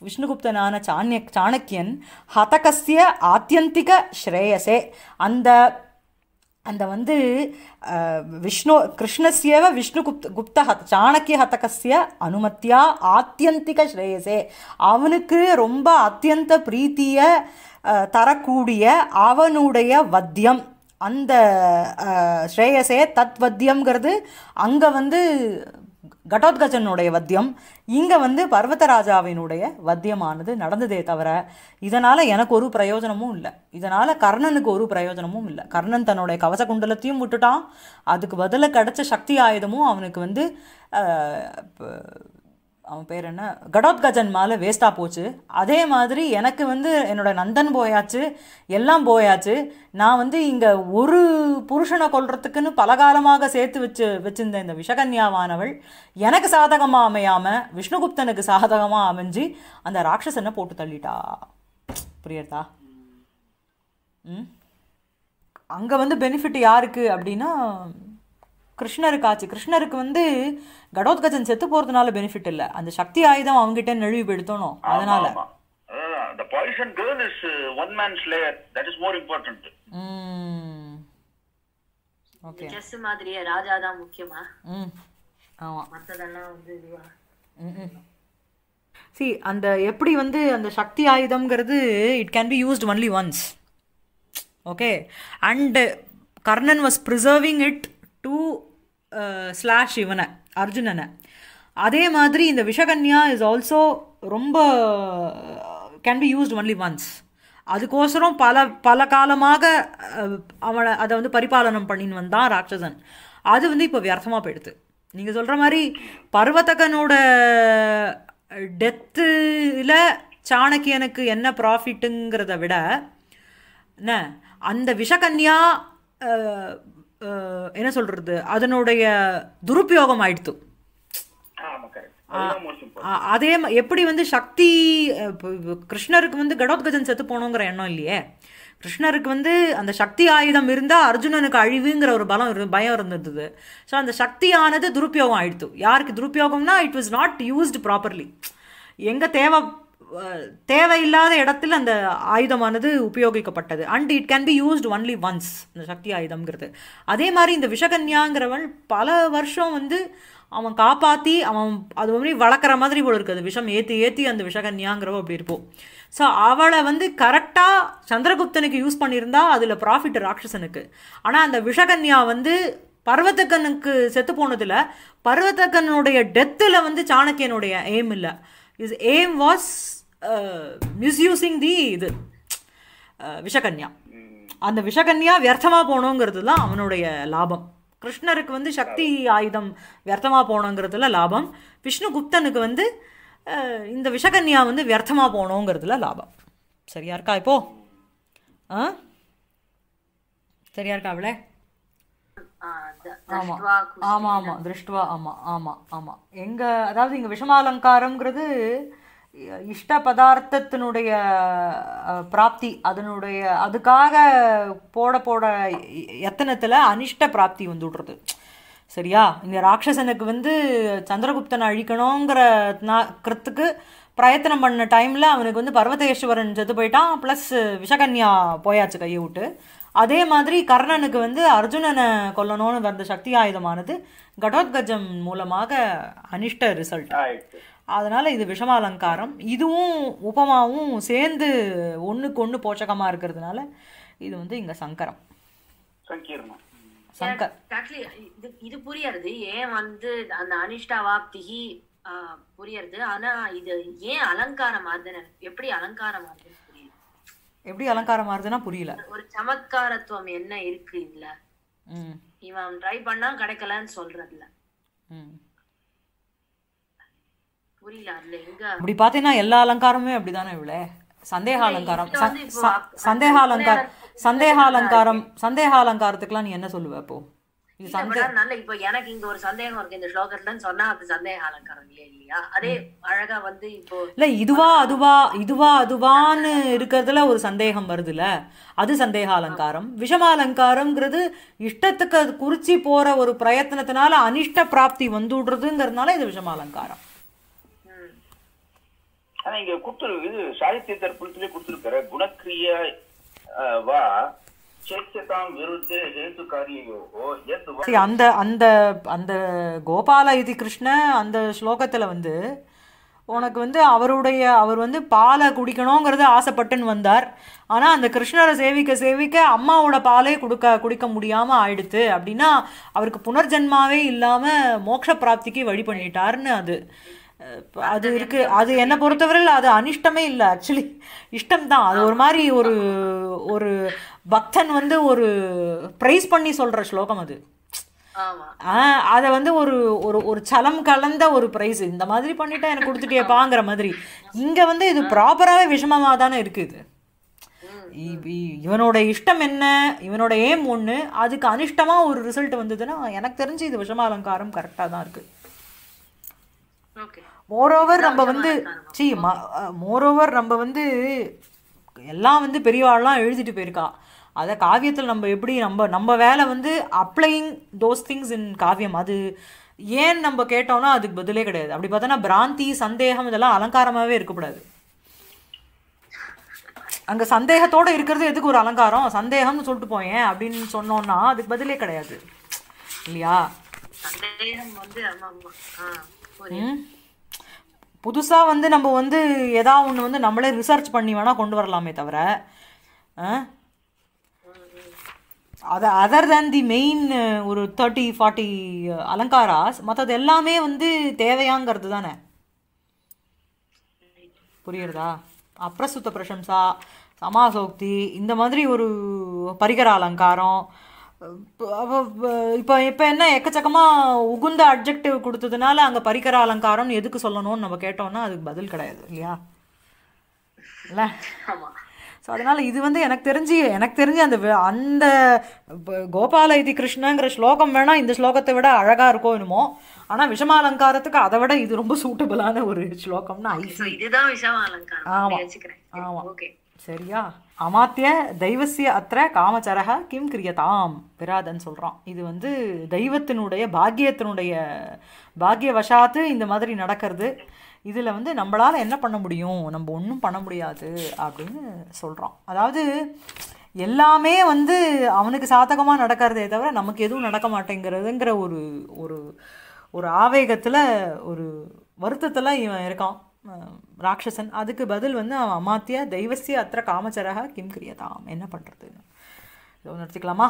[SPEAKER 1] விஷ்ணுகுப்தனான சாணிய சாணக்கியன் ஹதகசிய ஆத்தியந்திக ஸ்ரேயசே அந்த அந்த வந்து விஷ்ணு கிருஷ்ணஸ்யேவ விஷ்ணு குப்த குப்த ஹத் சாணக்கிய ஹதகஸ்ய அனுமத்தியா ஆத்தியந்திக ஸ்ரேயசே அவனுக்கு ரொம்ப அத்தியந்த பிரீத்தியை தரக்கூடிய அவனுடைய வத்தியம் அந்த ஸ்ரேயசே தத் வத்தியம்ங்கிறது அங்கே வந்து கடோத்கஜனுடைய வத்தியம் இங்கே வந்து பர்வதராஜாவினுடைய வத்தியமானது நடந்ததே தவிர இதனால் எனக்கு ஒரு பிரயோஜனமும் இல்லை இதனால் கர்ணனுக்கு ஒரு பிரயோஜனமும் இல்லை கர்ணன் தன்னுடைய கவச குண்டலத்தையும் விட்டுட்டான் அதுக்கு பதிலாக கிடைச்ச சக்தி ஆயுதமும் அவனுக்கு வந்து அவன் பேர் என்ன கடோத்கஜன் மாலை வேஸ்ட்டாக போச்சு அதே மாதிரி எனக்கு வந்து என்னோடய நந்தன் போயாச்சு எல்லாம் போயாச்சு நான் வந்து இங்கே ஒரு புருஷனை கொள்றதுக்குன்னு பலகாலமாக சேர்த்து வச்சு வச்சுருந்த இந்த விஷகன்யாவானவள் எனக்கு சாதகமாக அமையாமல் விஷ்ணுகுப்தனுக்கு சாதகமாக அமைஞ்சு அந்த ராட்சசனை போட்டு தள்ளிட்டா புரியுறதா ம் அங்கே வந்து பெனிஃபிட் யாருக்கு அப்படின்னா கிருஷ்ணருக்கு ஆச்சு கிருஷ்ணருக்கு வந்து கடோத்கஜன் செத்து போறதுனால பெனிஃபிட் இல்ல அந்த சக்தி ஆயுதம் அவங்ககிட்ட நழுவி பெடுத்தணும் அதனால uh,
[SPEAKER 2] மாதிரியே ராஜா தான் முக்கியமா ம் வந்து
[SPEAKER 1] ம் சி அந்த எப்படி வந்து அந்த சக்தி ஆயுதம்ங்கிறது it can be used only once okay and Karnan was preserving it to slash uh, இவனை அர்ஜுனனை அதே மாதிரி இந்த விஷகன்யா இஸ் ஆல்சோ ரொம்ப can be used only once அதுக்கோசரம் பல பல காலமாக uh, அவனை அதை வந்து பரிபாலனம் பண்ணின்னு வந்தான் ராட்சசன் அது வந்து இப்போ வியர்த்தமாக போயிடுது நீங்கள் சொல்கிற மாதிரி பர்வதகனோட டெத்தில் சாணக்கியனுக்கு என்ன ப்ராஃபிட்டுங்கிறத விட என்ன அந்த விஷகன்யா uh, என்ன சொல்கிறது அதனுடைய துருப்பயோகம் ஆயிடுத்து அதே எப்படி வந்து சக்தி கிருஷ்ணருக்கு வந்து கடோத்கஜன் செத்து போகணுங்கிற எண்ணம் இல்லையே கிருஷ்ணருக்கு வந்து அந்த சக்தி ஆயுதம் இருந்தால் அர்ஜுனனுக்கு அழிவுங்கிற ஒரு பலம் இரு பயம் இருந்தது ஸோ அந்த சக்தியானது துருப்பயோகம் ஆயிடுத்து யாருக்கு துருப்பயோகம்னா it was not used properly எங்கே தேவை தேவையில்லாத இடத்தில் அந்த ஆயுதமானது உபயோகிக்கப்பட்டது and it can be used only once இந்த சக்தி ஆயுதம்ங்கிறது அதே மாதிரி இந்த விஷகன்யாங்கிறவன் பல வருஷம் வந்து அவன் காப்பாற்றி அவன் அது மாதிரி வளர்க்குற மாதிரி போல இருக்குது விஷம் ஏற்றி ஏற்றி அந்த விஷகன்யாங்கிறவ அப்படி இருப்போம் ஸோ அவளை வந்து கரெக்டாக சந்திரகுப்தனுக்கு யூஸ் பண்ணியிருந்தா அதில் ப்ராஃபிட் ராட்சசனுக்கு ஆனால் அந்த விஷகன்யா வந்து பர்வத்தக்கனுக்கு செத்து போனதில் பர்வத்தக்கனுடைய டெத்தில் வந்து சாணக்கியனுடைய எய்ம் இல்லை his aim was uh, misusing the இது விஷகன்யா uh, hmm. அந்த விஷகன்யா வியர்த்தமாக போகணுங்கிறது தான் அவனுடைய லாபம் கிருஷ்ணருக்கு வந்து சக்தி ஆயுதம் வியர்த்தமாக போகணுங்கிறதுல லாபம் விஷ்ணுகுப்தனுக்கு வந்து இந்த விஷகன்யா வந்து வியர்த்தமாக போகணுங்கிறதுல லாபம் சரியா இருக்கா இப்போ ஆ சரியா இருக்கா அவளே
[SPEAKER 2] ஆமா ஆமா ஆமா
[SPEAKER 1] திருஷ்டுவா ஆமா ஆமா ஆமா எங்க அதாவது இங்க விஷமாலங்காரம்ங்கிறது இஷ்ட பதார்த்தத்தினுடைய பிராப்தி அதனுடைய அதுக்காக போட போட எத்தனத்தில் அனிஷ்ட பிராப்தி வந்து வந்துடுறது சரியா இந்த ராட்சசனுக்கு வந்து சந்திரகுப்தனை அழிக்கணுங்கிற கிரத்துக்கு பிரயத்தனம் பண்ண டைமில் அவனுக்கு வந்து பர்வதேஸ்வரன் செத்து போயிட்டான் ப்ளஸ் விஷகன்யா போயாச்சு கையை விட்டு அதே மாதிரி கர்ணனுக்கு வந்து அர்ஜுனனை கொல்லணும்னு வந்த சக்தி ஆயுதமானது கடோத்கஜம் மூலமாக அனிஷ்ட ரிசல்ட் அதனால இது விஷமாலங்காரம் இதுவும் உபமாவும் சேர்ந்து ஒன்றுக்கு ஒன்று போஷகமா இருக்கிறதுனால இது வந்து இங்கே சங்கரம் சங்கர்
[SPEAKER 2] இது புரியறது ஏன் வந்து அந்த அனிஷ்டா வாப்திகி புரியறது ஆனா இது ஏன் அலங்காரம் ஆகுதுன்னு எப்படி அலங்காரம் ஆகுது
[SPEAKER 1] எப்படி அலங்காரம் ஆறுதுன்னா புரியல
[SPEAKER 2] ஒரு சமத்காரத்துவம் என்ன இருக்கு இல்ல இவன் ட்ரை பண்ணா கிடைக்கலன்னு சொல்றதுல புரியல அதுல எங்க அப்படி பாத்தீங்கன்னா எல்லா
[SPEAKER 1] அலங்காரமுமே அப்படிதானே இவ்வளே சந்தேக அலங்காரம் சந்தேக அலங்காரம் சந்தேக அலங்காரம் சந்தேக அலங்காரத்துக்குலாம் நீ என்ன சொல்லுவ இப்போ
[SPEAKER 2] நல்ல இப்ப எனக்கு இங்க ஒரு சந்தேகம் இருக்கு இந்த ஸ்லோகத்துல சொன்னா அது சந்தேக அலங்காரம் இல்லையா இல்லையா அதே அழகா வந்து இப்போ
[SPEAKER 1] இல்ல இதுவா அதுவா இதுவா அதுவான்னு இருக்கிறதுல ஒரு சந்தேகம் வருதுல அது சந்தேக அலங்காரம் அலங்காரம்ங்கிறது இஷ்டத்துக்கு அது குறிச்சி போற ஒரு பிரயத்தனத்தினால அனிஷ்ட பிராப்தி வந்து வந்துடுறதுங்கிறதுனால இது விஷமாலங்காரம்
[SPEAKER 2] ஆனா இங்க கொடுத்துரு இது சாகித்ய தர்ப்பணத்திலே கொடுத்துருக்கிற குணக்கிரியா வா அந்த அந்த
[SPEAKER 1] அந்த கோபால இதி கிருஷ்ண அந்த ஸ்லோகத்தில் வந்து உனக்கு வந்து அவருடைய அவர் வந்து பாலை குடிக்கணுங்கிறது ஆசைப்பட்டுன்னு வந்தார் ஆனால் அந்த கிருஷ்ணரை சேவிக்க சேவிக்க அம்மாவோட பாலே கொடுக்க குடிக்க முடியாமல் ஆயிடுத்து அப்படின்னா அவருக்கு புனர்ஜென்மாவே இல்லாமல் மோட்ச பிராப்திக்கு வழி பண்ணிட்டார்னு அது அது இருக்கு அது என்னை பொறுத்தவரையில் அது அனிஷ்டமே இல்லை ஆக்சுவலி இஷ்டம் தான் அது ஒரு மாதிரி ஒரு ஒரு பக்தன் வந்து ஒரு ப்ரைஸ் பண்ணி சொல்கிற ஸ்லோகம் அது அதை வந்து ஒரு ஒரு ஒரு சலம் கலந்த ஒரு ப்ரைஸ் இந்த மாதிரி பண்ணிட்டா எனக்கு கொடுத்துட்டியப்பாங்கிற மாதிரி இங்கே வந்து இது ப்ராப்பராகவே விஷமமாக தானே இருக்குது இவனோட இஷ்டம் என்ன இவனோட ஏம் ஒன்று அதுக்கு அனிஷ்டமாக ஒரு ரிசல்ட் வந்ததுன்னா எனக்கு தெரிஞ்சு இது விஷம அலங்காரம் கரெக்டாக தான் இருக்குது மோரோவர் நம்ம வந்து சி மோரோவர் நம்ம வந்து எல்லாம் வந்து பெரியவாள்லாம் எழுதிட்டு போயிருக்கா அதை காவியத்தில் நம்ம எப்படி நம்ம நம்ம வேலை வந்து அப்ளைங் தோஸ் திங்ஸ் இன் காவியம் அது ஏன் நம்ம கேட்டோம்னா அதுக்கு பதிலே கிடையாது அப்படி பார்த்தோன்னா பிராந்தி சந்தேகம் இதெல்லாம் அலங்காரமாகவே இருக்கக்கூடாது அங்கே சந்தேகத்தோடு இருக்கிறது எதுக்கு ஒரு அலங்காரம் சந்தேகம்னு சொல்லிட்டு போயேன் அப்படின்னு சொன்னோன்னா அதுக்கு பதிலே கிடையாது இல்லையா
[SPEAKER 2] சந்தேகம் வந்து
[SPEAKER 1] புதுசாக வந்து நம்ம வந்து எதா ஒன்று வந்து நம்மளே ரிசர்ச் பண்ணி வேணால் கொண்டு வரலாமே தவிர அது அதர் தேன் தி மெயின் ஒரு தேர்ட்டி ஃபார்ட்டி அலங்காராஸ் மற்றது எல்லாமே வந்து தேவையாங்கிறது தானே புரியுறதா அப்ரசுத்த பிரசம்சா சமாசோக்தி இந்த மாதிரி ஒரு பரிகர அலங்காரம் இப்போ இப்போ என்ன எக்கச்சக்கமாக உகுந்த அப்ஜெக்டிவ் கொடுத்ததுனால அங்கே பரிகர அலங்காரம்னு எதுக்கு சொல்லணும்னு நம்ம கேட்டோம்னா அதுக்கு பதில் கிடையாது இல்லையா இல்லை ஸோ அதனால் இது வந்து எனக்கு தெரிஞ்சு எனக்கு தெரிஞ்சு அந்த அந்த கோபால இதி கிருஷ்ணங்கிற ஸ்லோகம் வேணால் இந்த ஸ்லோகத்தை விட அழகாக இருக்கும் என்னமோ ஆனால் விஷமாலங்காரத்துக்கு அதை விட இது ரொம்ப சூட்டபிளான ஒரு ஸ்லோகம்னு
[SPEAKER 2] ஐசி இதுதான் விஷமாலங்காரம் ஆமாம் ஆமாம்
[SPEAKER 1] சரியா அமாத்திய தெய்வசிய அத்த காமச்சரக கிம் கிரியதாம் விராதன் சொல்கிறான் இது வந்து தெய்வத்தினுடைய பாக்கியத்தினுடைய பாக்கிய வசாத்து இந்த மாதிரி நடக்கிறது இதில் வந்து நம்மளால் என்ன பண்ண முடியும் நம்ம ஒன்றும் பண்ண முடியாது அப்படின்னு சொல்கிறான் அதாவது எல்லாமே வந்து அவனுக்கு சாதகமாக நடக்கிறதே தவிர நமக்கு எதுவும் நடக்க மாட்டேங்கிறதுங்கிற ஒரு ஒரு ஒரு ஆவேகத்தில் ஒரு வருத்தத்தில் இவன் இருக்கான் ராட்சசன் அதுக்கு பதில் வந்து அவன் அமாத்தியா தெய்வசிய அத்திர காமச்சராக கிம் கிரியதாம் என்ன பண்ணுறது இதை நிறுத்திக்கலாமா